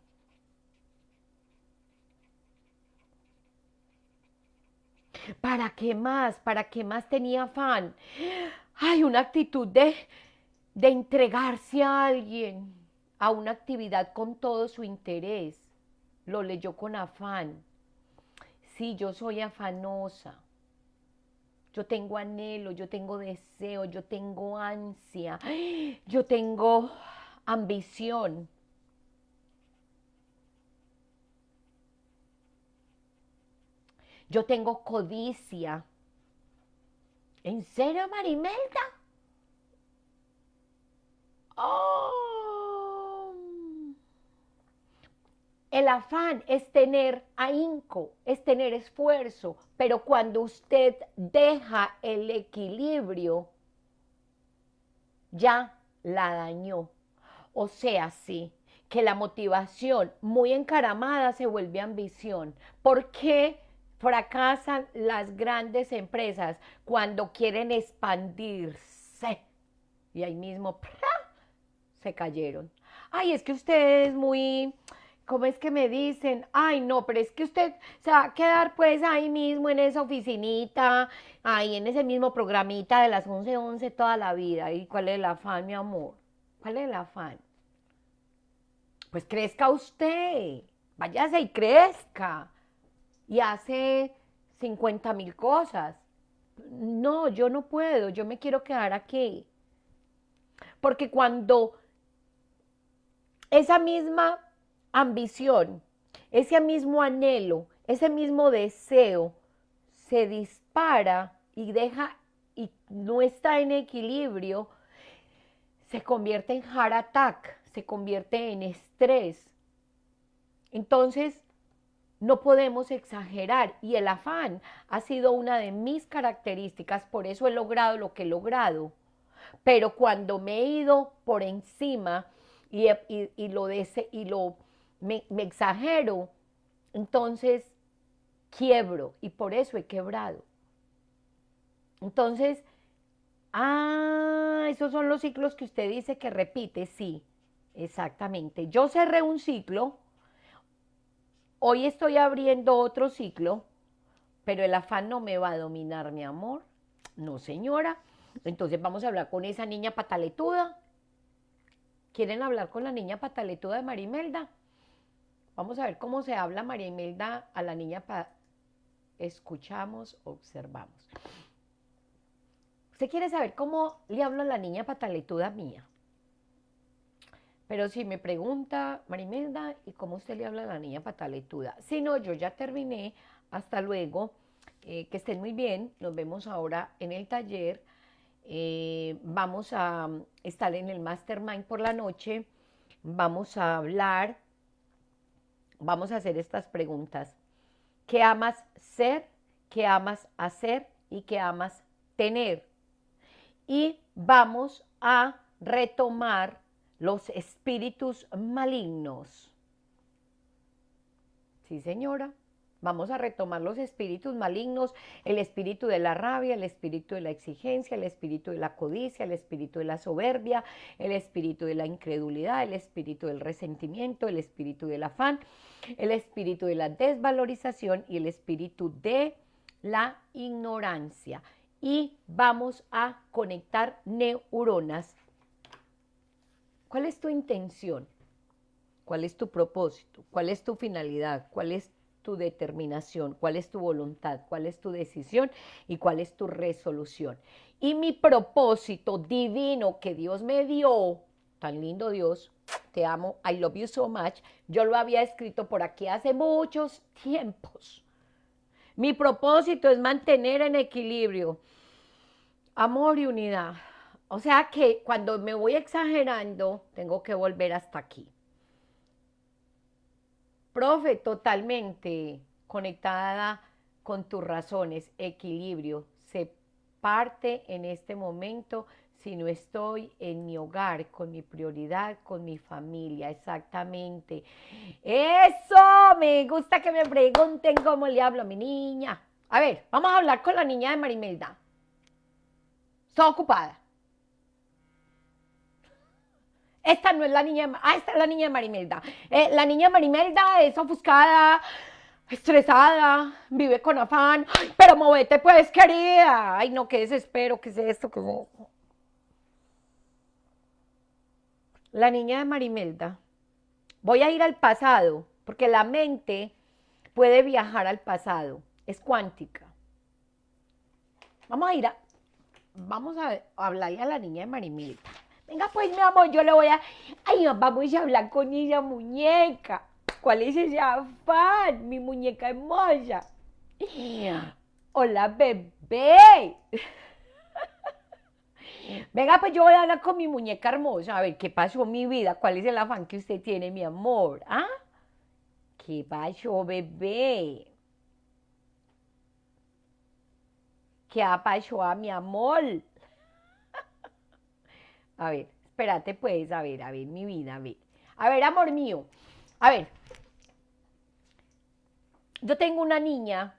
¿Para qué más? ¿Para qué más tenía afán? hay una actitud de, de entregarse a alguien, a una actividad con todo su interés. Lo leyó con afán. Sí, yo soy afanosa. Yo tengo anhelo, yo tengo deseo, yo tengo ansia, yo tengo ambición. Yo tengo codicia. ¿En serio, Marimelda? Oh. El afán es tener ahínco, es tener esfuerzo, pero cuando usted deja el equilibrio, ya la dañó. O sea, sí, que la motivación muy encaramada se vuelve ambición. ¿Por qué Fracasan las grandes empresas cuando quieren expandirse. Y ahí mismo se cayeron. Ay, es que usted es muy, ¿cómo es que me dicen? Ay, no, pero es que usted se va a quedar pues ahí mismo en esa oficinita, ahí en ese mismo programita de las 11:11 toda la vida. ¿Y cuál es el afán, mi amor? ¿Cuál es el afán? Pues crezca usted, váyase y crezca y hace 50 mil cosas. No, yo no puedo, yo me quiero quedar aquí. Porque cuando esa misma ambición, ese mismo anhelo, ese mismo deseo se dispara y deja y no está en equilibrio, se convierte en heart attack, se convierte en estrés. Entonces, no podemos exagerar y el afán ha sido una de mis características, por eso he logrado lo que he logrado. Pero cuando me he ido por encima y, lo, y lo me, me exagero, entonces quiebro y por eso he quebrado. Entonces, ah, esos son los ciclos que usted dice que repite, sí, exactamente. Yo cerré un ciclo Hoy estoy abriendo otro ciclo, pero el afán no me va a dominar, mi amor. No, señora. Entonces vamos a hablar con esa niña pataletuda. ¿Quieren hablar con la niña pataletuda de Marimelda? Vamos a ver cómo se habla Marimelda a la niña pataletuda escuchamos, observamos. ¿Usted quiere saber cómo le hablo a la niña pataletuda mía? Pero si me pregunta, Marimelda, ¿y cómo usted le habla a la niña pataletuda? Si no, yo ya terminé. Hasta luego. Eh, que estén muy bien. Nos vemos ahora en el taller. Eh, vamos a mm, estar en el mastermind por la noche. Vamos a hablar. Vamos a hacer estas preguntas. ¿Qué amas ser? ¿Qué amas hacer? ¿Y qué amas tener? Y vamos a retomar los espíritus malignos. Sí, señora. Vamos a retomar los espíritus malignos, el espíritu de la rabia, el espíritu de la exigencia, el espíritu de la codicia, el espíritu de la soberbia, el espíritu de la incredulidad, el espíritu del resentimiento, el espíritu del afán, el espíritu de la desvalorización y el espíritu de la ignorancia. Y vamos a conectar neuronas ¿Cuál es tu intención? ¿Cuál es tu propósito? ¿Cuál es tu finalidad? ¿Cuál es tu determinación? ¿Cuál es tu voluntad? ¿Cuál es tu decisión? ¿Y cuál es tu resolución? Y mi propósito divino que Dios me dio, tan lindo Dios, te amo, I love you so much, yo lo había escrito por aquí hace muchos tiempos. Mi propósito es mantener en equilibrio amor y unidad o sea que cuando me voy exagerando, tengo que volver hasta aquí. Profe, totalmente conectada con tus razones, equilibrio. Se parte en este momento si no estoy en mi hogar, con mi prioridad, con mi familia, exactamente. Eso, me gusta que me pregunten cómo le hablo a mi niña. A ver, vamos a hablar con la niña de Marimelda. Está ocupada. Esta no es la niña, de, ah, esta es la niña de Marimelda. Eh, la niña de Marimelda es ofuscada, estresada, vive con afán. pero movete pues, querida. Ay, no, qué desespero, qué es esto, La niña de Marimelda. Voy a ir al pasado, porque la mente puede viajar al pasado. Es cuántica. Vamos a ir a, vamos a hablarle a la niña de Marimelda. Venga, pues, mi amor, yo le voy a. Ay, vamos a hablar con ella, muñeca. ¿Cuál es ese afán, mi muñeca hermosa? Hola, bebé. Venga, pues yo voy a hablar con mi muñeca hermosa. A ver, ¿qué pasó mi vida? ¿Cuál es el afán que usted tiene, mi amor? ¿ah? ¿Qué pasó, bebé? ¿Qué ha pasado, mi amor? A ver, espérate pues, a ver, a ver, mi vida, a ver. A ver, amor mío. A ver. Yo tengo una niña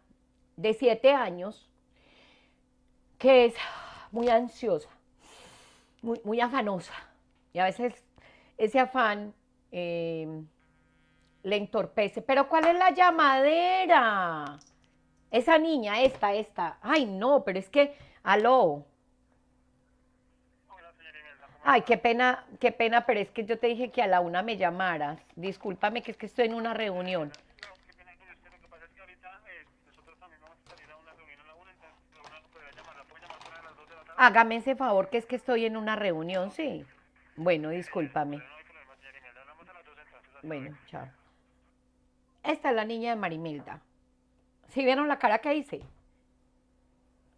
de siete años que es muy ansiosa, muy, muy afanosa. Y a veces ese afán em, le entorpece. Pero ¿cuál es la llamadera? Esa niña, esta, esta. Ay, no, pero es que, aló, Ay, qué pena, qué pena, pero es que yo te dije que a la una me llamaras. Discúlpame que es que estoy en una reunión. Hágame ese favor que es que estoy en una reunión, sí. Bueno, discúlpame. Bueno, chao. Esta es la niña de Marimilda. ¿Sí vieron la cara que hice?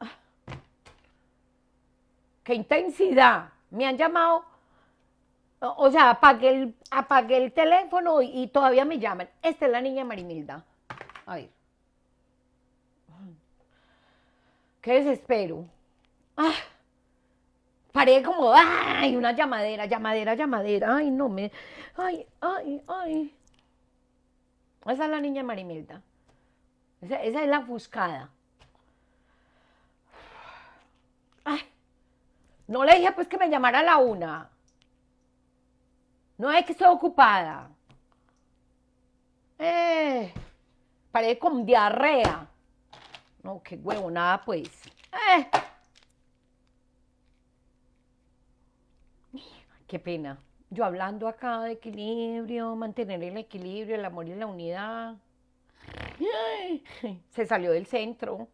Ah. ¡Qué intensidad! Me han llamado, o sea, apagué el, el teléfono y, todavía me llaman. Esta es la niña Marimilda. A ver. Qué desespero. ¡Ah! Paré como, ¡ay! Una llamadera, llamadera, llamadera. ¡Ay, no me! ¡Ay, ay, ay! Esa es la niña Marimilda. Esa, esa es la buscada. No le dije pues que me llamara a la una. No es que estoy ocupada. Eh, con diarrea. No, qué huevo, nada pues. Eh. Qué pena. Yo hablando acá de equilibrio, mantener el equilibrio, el amor y la unidad. Se salió del centro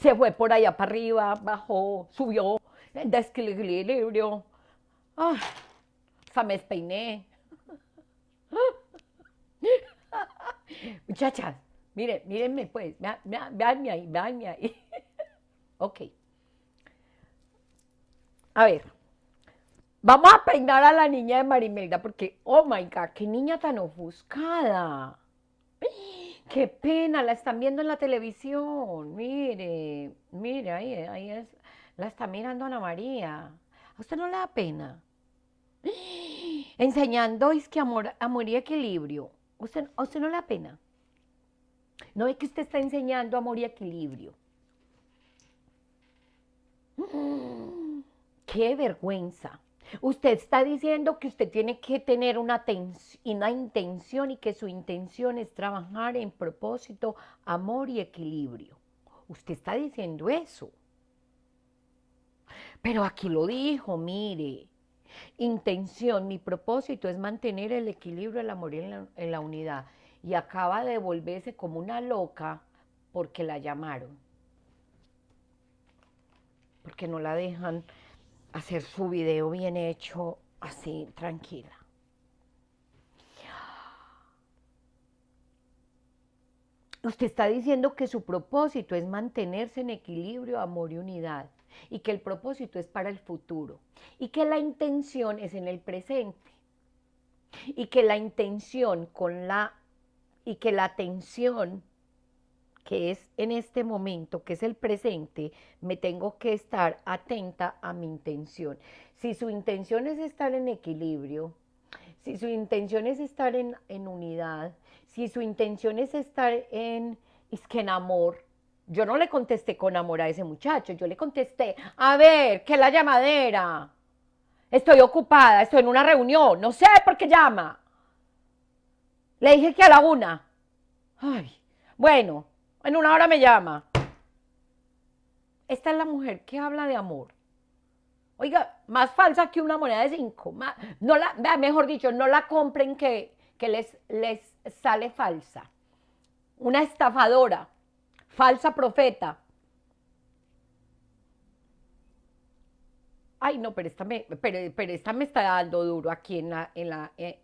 se fue por allá para arriba, bajó, subió, desequilibrio. Ah, sea, me despeiné. Muchachas, miren, mírenme pues, veanme ahí, veanme ahí. ok. A ver, vamos a peinar a la niña de Marimelda porque, oh my God, qué niña tan ofuscada. Qué pena, la están viendo en la televisión. Mire, mire, ahí, ahí es. La está mirando Ana María. ¿A usted no le da pena? Enseñando es que amor, amor y equilibrio. ¿Usted, ¿A usted no le da pena? No es que usted está enseñando amor y equilibrio. ¡Qué vergüenza! Usted está diciendo que usted tiene que tener una, intención y que su intención es trabajar en propósito, amor y equilibrio. Usted está diciendo eso. Pero aquí lo dijo, mire, intención, mi propósito es mantener el equilibrio, el amor y en la unidad. Y acaba de volverse como una loca porque la llamaron. Porque no la dejan hacer su video bien hecho, así, tranquila. Usted está diciendo que su propósito es mantenerse en equilibrio, amor y unidad, y que el propósito es para el futuro, y que la intención es en el presente, y que la intención con la, y que la atención que es en este momento, que es el presente, me tengo que estar atenta a mi intención. Si su intención es estar en equilibrio, si su intención es estar en, unidad, si su intención es estar en, es que en amor, yo no le contesté con amor a ese muchacho, yo le contesté, a ver, que la llamadera, estoy ocupada, estoy en una reunión, no sé por qué llama. Le dije que a la una. Ay, bueno, en una hora me llama. Esta es la mujer que habla de amor. Oiga, más falsa que una moneda de cinco. no la, mejor dicho, no la compren que, les, les sale falsa. Una estafadora, falsa profeta. Ay, no, pero esta me, me está dando duro aquí en la, eh,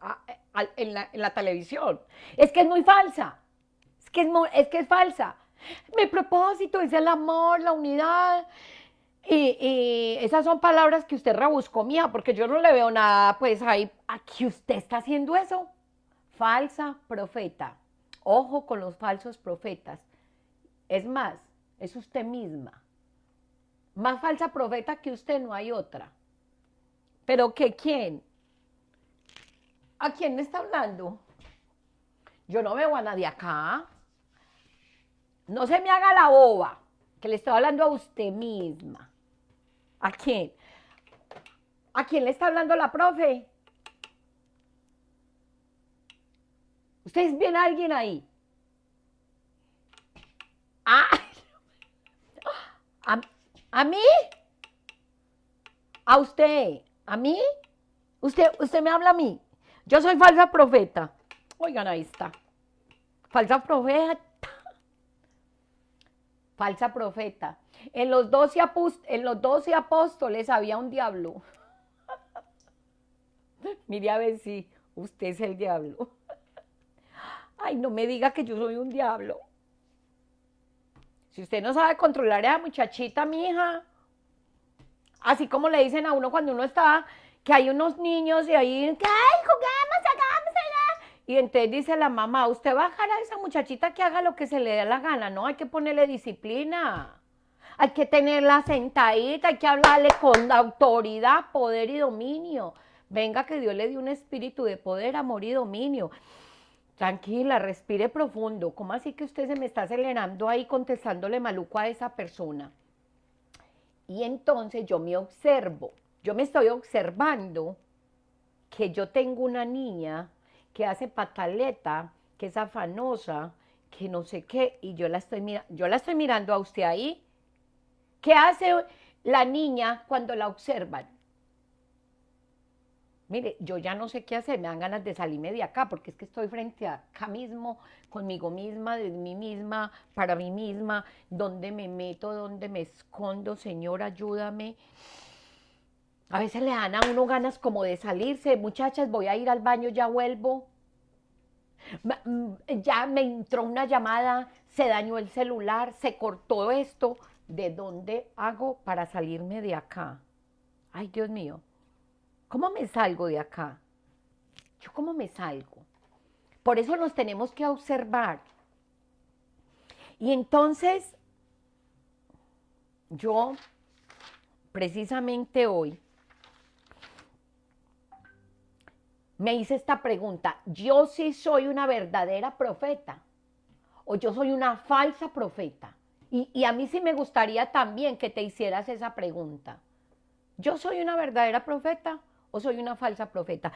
eh, en la, en la televisión. Es que es muy falsa es, que es falsa. Mi propósito es el amor, la unidad. Y, esas son palabras que usted rebuscó, mía, porque yo no le veo nada, pues ahí, ¿a que usted está haciendo eso? Falsa profeta. Ojo con los falsos profetas. Es más, es usted misma. Más falsa profeta que usted no hay otra. Pero que quién? ¿A quién me está hablando? Yo no veo a nadie acá. No se me haga la boba, que le estoy hablando a usted misma. ¿A quién? ¿A quién le está hablando la profe? ¿Ustedes ven a alguien ahí? Ah, ¿A, mí? ¿A usted? ¿A mí? ¿Usted, usted me habla a mí. Yo soy falsa profeta. Oigan, ahí está. Falsa profeta falsa profeta. En los doce, en los 12 apóstoles había un diablo. Mire a ver si usted es el diablo. Ay, no me diga que yo soy un diablo. Si usted no sabe controlar a esa muchachita, mi hija, así como le dicen a uno cuando uno está, que hay unos niños y ahí, ¡ay, y entonces dice la mamá, usted va a dejar a esa muchachita que haga lo que se le dé la gana, ¿no? Hay que ponerle disciplina. Hay que tenerla sentadita, hay que hablarle con autoridad, poder y dominio. Venga que Dios le dio un espíritu de poder, amor y dominio. Tranquila, respire profundo. ¿Cómo así que usted se me está acelerando ahí contestándole maluco a esa persona? Y entonces yo me observo, yo me estoy observando que yo tengo una niña que hace pataleta, que es afanosa, que no sé qué, y yo la estoy, yo la estoy mirando a usted ahí. ¿Qué hace la niña cuando la observan? Mire, yo ya no sé qué hacer, me dan ganas de salirme de acá, porque es que estoy frente a acá mismo, conmigo misma, de mí misma, para mí misma, dónde me meto, dónde me escondo, Señor, ayúdame. A veces le dan a uno ganas como de salirse, muchachas, voy a ir al baño, ya vuelvo. Mm, ya me entró una llamada, se dañó el celular, se cortó esto. ¿De dónde hago para salirme de acá? Ay, Dios mío, ¿cómo me salgo de acá? ¿Yo cómo me salgo? Por eso nos tenemos que observar. Y entonces, yo precisamente hoy me hice esta pregunta, ¿yo sí soy una verdadera profeta o yo soy una falsa profeta? Y, a mí sí me gustaría también que te hicieras esa pregunta. ¿Yo soy una verdadera profeta o soy una falsa profeta?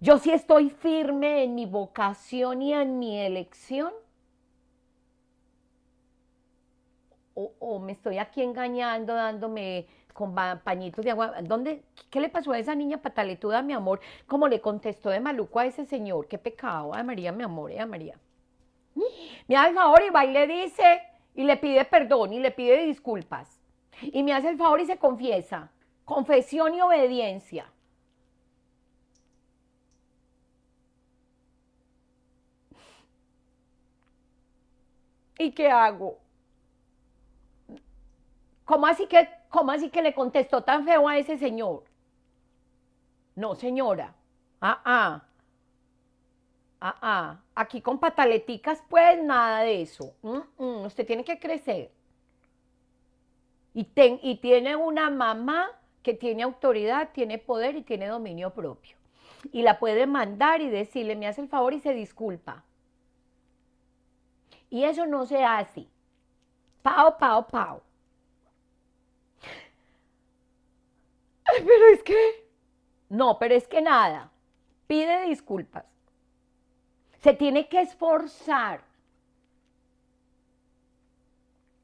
Yo sí estoy firme en mi vocación y en mi elección. O, o, me estoy aquí engañando, dándome con pañitos de agua. ¿Dónde, ¿Qué le pasó a esa niña pataletuda, mi amor? ¿Cómo le contestó de maluco a ese señor. Qué pecado, ay María, mi amor, a María. Mm. Me hace el favor y va y le dice, y le pide perdón, y le pide disculpas. Y me hace el favor y se confiesa. Confesión y obediencia. ¿Y qué hago? ¿Cómo así que ¿Cómo así que le contestó tan feo a ese señor? No, señora. Ah, ah. Ah, ah. Aquí con pataleticas, pues nada de eso. Usted tiene que crecer. Y, ten, y tiene una mamá que tiene autoridad, tiene poder y tiene dominio propio. Y la puede mandar y decirle, me hace el favor y se disculpa. Y eso no se hace. Pau, pau, pau. pero es que... No, pero es que nada. Pide disculpas. Se tiene que esforzar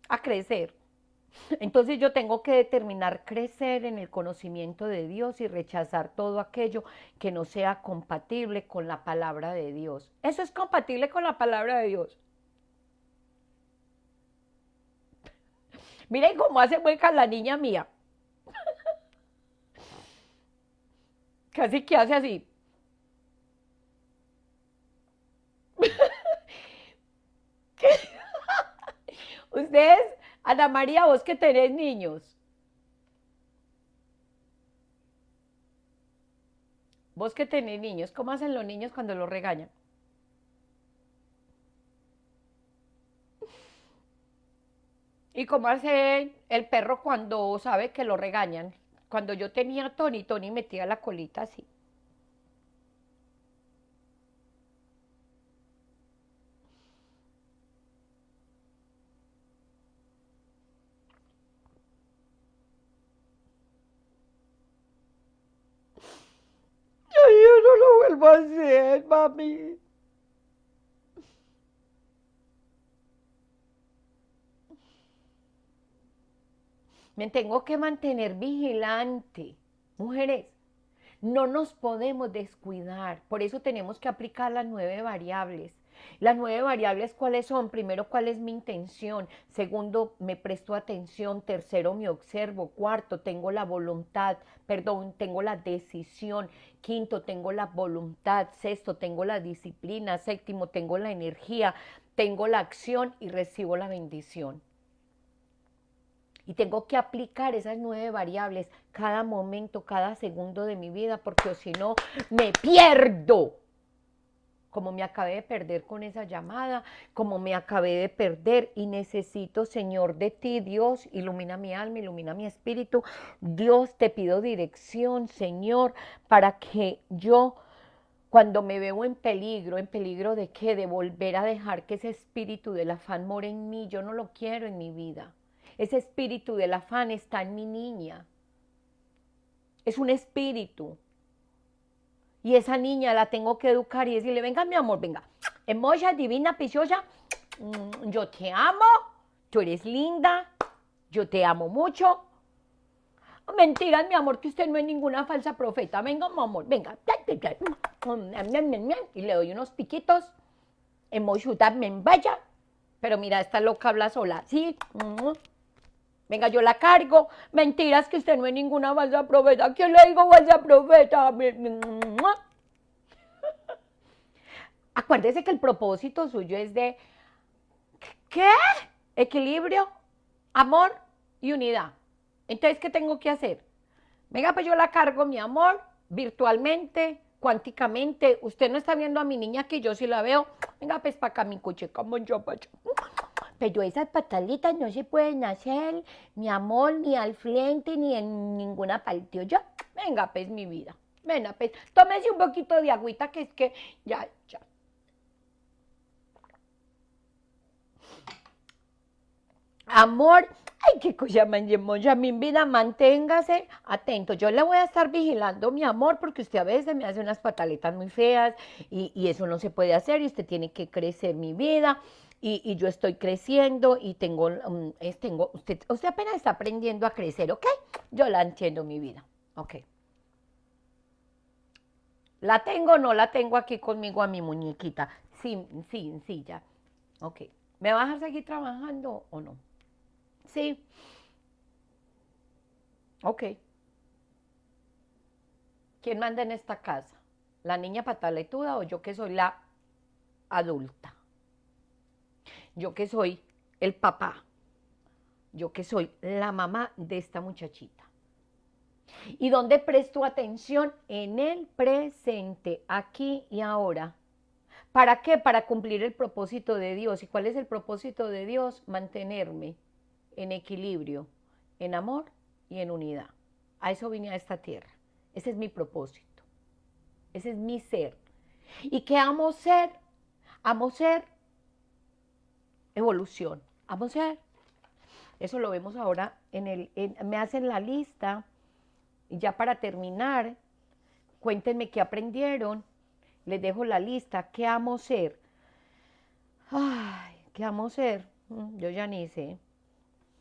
a crecer. Entonces yo tengo que determinar crecer en el conocimiento de Dios y rechazar todo aquello que no sea compatible con la palabra de Dios. Eso es compatible con la palabra de Dios. Miren cómo hace hueca la niña mía. Casi que hace así. Ustedes, Ana María, vos que tenés niños. Vos que tenés niños, ¿cómo hacen los niños cuando los regañan? ¿Y cómo hace el perro cuando sabe que lo regañan? cuando yo tenía a Tony, Tony metía la colita así. Yo no lo vuelvo a hacer, mami. Me tengo que mantener vigilante. Mujeres, no nos podemos descuidar. Por eso tenemos que aplicar las nueve variables. Las nueve variables, ¿cuáles son? Primero, ¿cuál es mi intención? Segundo, me presto atención. Tercero, me observo. Cuarto, tengo la voluntad. Perdón, tengo la decisión. Quinto, tengo la voluntad. Sexto, tengo la disciplina. Séptimo, tengo la energía. Tengo la acción y recibo la bendición y tengo que aplicar esas nueve variables cada momento, cada segundo de mi vida, porque si no, me pierdo. Como me acabé de perder con esa llamada, como me acabé de perder y necesito, Señor, de ti, Dios, ilumina mi alma, ilumina mi espíritu. Dios, te pido dirección, Señor, para que yo cuando me veo en peligro, en peligro de qué, de volver a dejar que ese espíritu del afán more en mí, yo no lo quiero en mi vida. Ese espíritu del afán está en mi niña. Es un espíritu. Y esa niña la tengo que educar y decirle, venga mi amor, venga, Emoja divina, piciosa, mm, yo te amo, tú eres linda, yo te amo mucho. Mentiras, mi amor, que usted no es ninguna falsa profeta. Venga, mi amor, venga. Y le doy unos piquitos. Emoyuda, me vaya. Pero mira, esta loca habla sola. Sí, Venga, yo la cargo. Mentiras que usted no es ninguna falsa profeta. ¿Qué le digo falsa profeta? Acuérdese que el propósito suyo es de ¿qué? Equilibrio, amor y unidad. Entonces, ¿qué tengo que hacer? Venga, pues yo la cargo, mi amor, virtualmente, cuánticamente. Usted no está viendo a mi niña que yo sí la veo. Venga, pues para acá, mi coche, como yo, pero esas patalitas no se pueden hacer, mi amor, ni al frente, ni en ninguna parte. Yo, venga, pues, mi vida, venga, pues, tómese un poquito de agüita, que es que ya, ya. Amor, ay, qué cosa yo mi vida, manténgase atento. Yo la voy a estar vigilando, mi amor, porque usted a veces me hace unas pataletas muy feas y, y eso no se puede hacer y usted tiene que crecer mi vida y, yo estoy creciendo y tengo, mm, tengo usted, usted apenas está aprendiendo a crecer, ¿ok? Yo la entiendo mi vida, ¿ok? ¿La tengo o no la tengo aquí conmigo a mi muñequita? Sí, sí, sí, ya. Ok. ¿Me vas a seguir trabajando o no? Sí. Ok. ¿Quién manda en esta casa? ¿La niña pataletuda o yo que soy la adulta? Yo que soy el papá, yo que soy la mamá de esta muchachita. ¿Y donde presto atención? En el presente, aquí y ahora. ¿Para qué? Para cumplir el propósito de Dios. ¿Y cuál es el propósito de Dios? Mantenerme en equilibrio, en amor y en unidad. A eso vine a esta tierra. Ese es mi propósito. Ese es mi ser. ¿Y qué amo ser? Amo ser evolución. Vamos a Eso lo vemos ahora en el. me hacen la lista. y Ya para terminar, cuéntenme qué aprendieron. Les dejo la lista. ¿Qué amo ser? Ay, ¿qué amo ser? Mm, yo ya ni sé.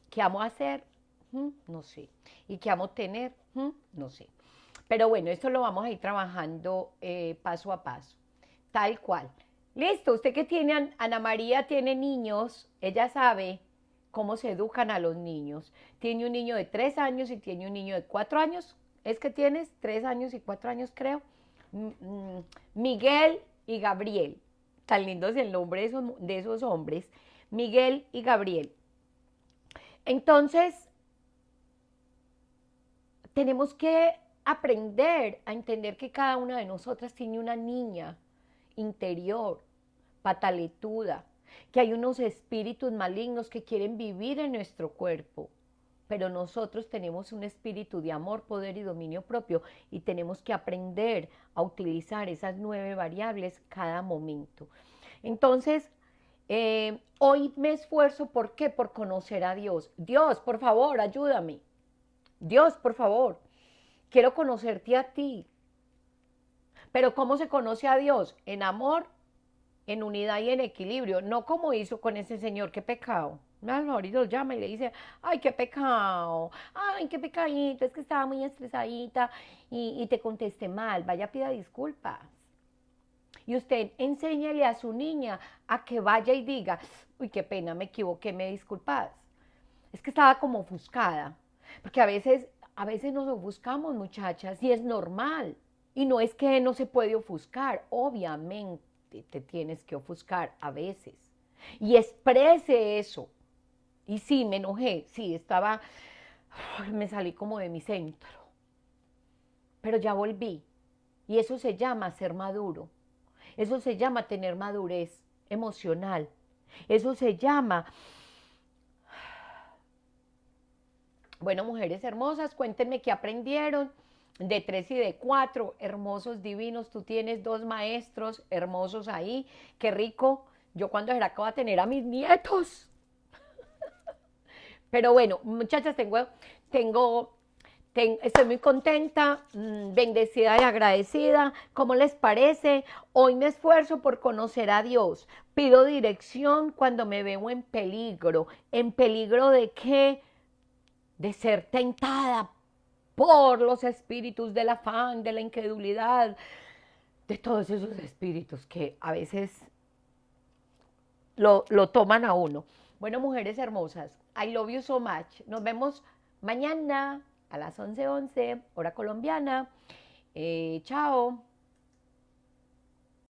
¿Qué amo hacer? Mm, no sé. ¿Y qué amo tener? Mm, no sé. Pero bueno, esto lo vamos a ir trabajando eh, paso a paso. Tal cual. Listo, usted que tiene, Ana María tiene niños, ella sabe cómo se educan a los niños. Tiene un niño de tres años y tiene un niño de cuatro años. Es que tienes tres años y cuatro años, creo. Mm, Miguel y Gabriel. Tan lindo es el nombre de esos, de esos hombres. Miguel y Gabriel. Entonces, tenemos que aprender a entender que cada una de nosotras tiene una niña interior, pataletuda, que hay unos espíritus malignos que quieren vivir en nuestro cuerpo. Pero nosotros tenemos un espíritu de amor, poder y dominio propio y tenemos que aprender a utilizar esas nueve variables cada momento. Entonces, eh, hoy me esfuerzo, ¿por qué? Por conocer a Dios. Dios, por favor, ayúdame. Dios, por favor, quiero conocerte a ti. Pero ¿cómo se conoce a Dios? En amor, en unidad y en equilibrio, no como hizo con ese señor, qué pecado. Ahorita lo llama y le dice, ay, qué pecado, ay, qué pecadito, es que estaba muy estresadita y, te contesté mal, vaya pida disculpas. Y usted enséñale a su niña a que vaya y diga, uy, qué pena, me equivoqué, me disculpas. Es que estaba como ofuscada, porque a veces, a veces nos ofuscamos, muchachas, y es normal. Y no es que no se puede ofuscar, obviamente te tienes que ofuscar a veces. Y exprese eso. Y sí, me enojé, sí, estaba, me salí como de mi centro. Pero ya volví. Y eso se llama ser maduro. Eso se llama tener madurez emocional. Eso se llama... Bueno, mujeres hermosas, cuéntenme qué aprendieron de tres y de cuatro, hermosos, divinos, tú tienes dos maestros hermosos ahí, qué rico, yo cuando será que voy a tener a mis nietos. Pero bueno, muchachas, tengo, tengo, estoy muy contenta, mm, bendecida y agradecida. ¿Cómo les parece? Hoy me esfuerzo por conocer a Dios. Pido dirección cuando me veo en peligro. ¿En peligro de qué? De ser tentada por los espíritus del afán, de la incredulidad, de todos esos espíritus que a veces lo, toman a uno. Bueno, mujeres hermosas, I love you so much. Nos vemos mañana a las 11:11, hora colombiana. Eh, chao.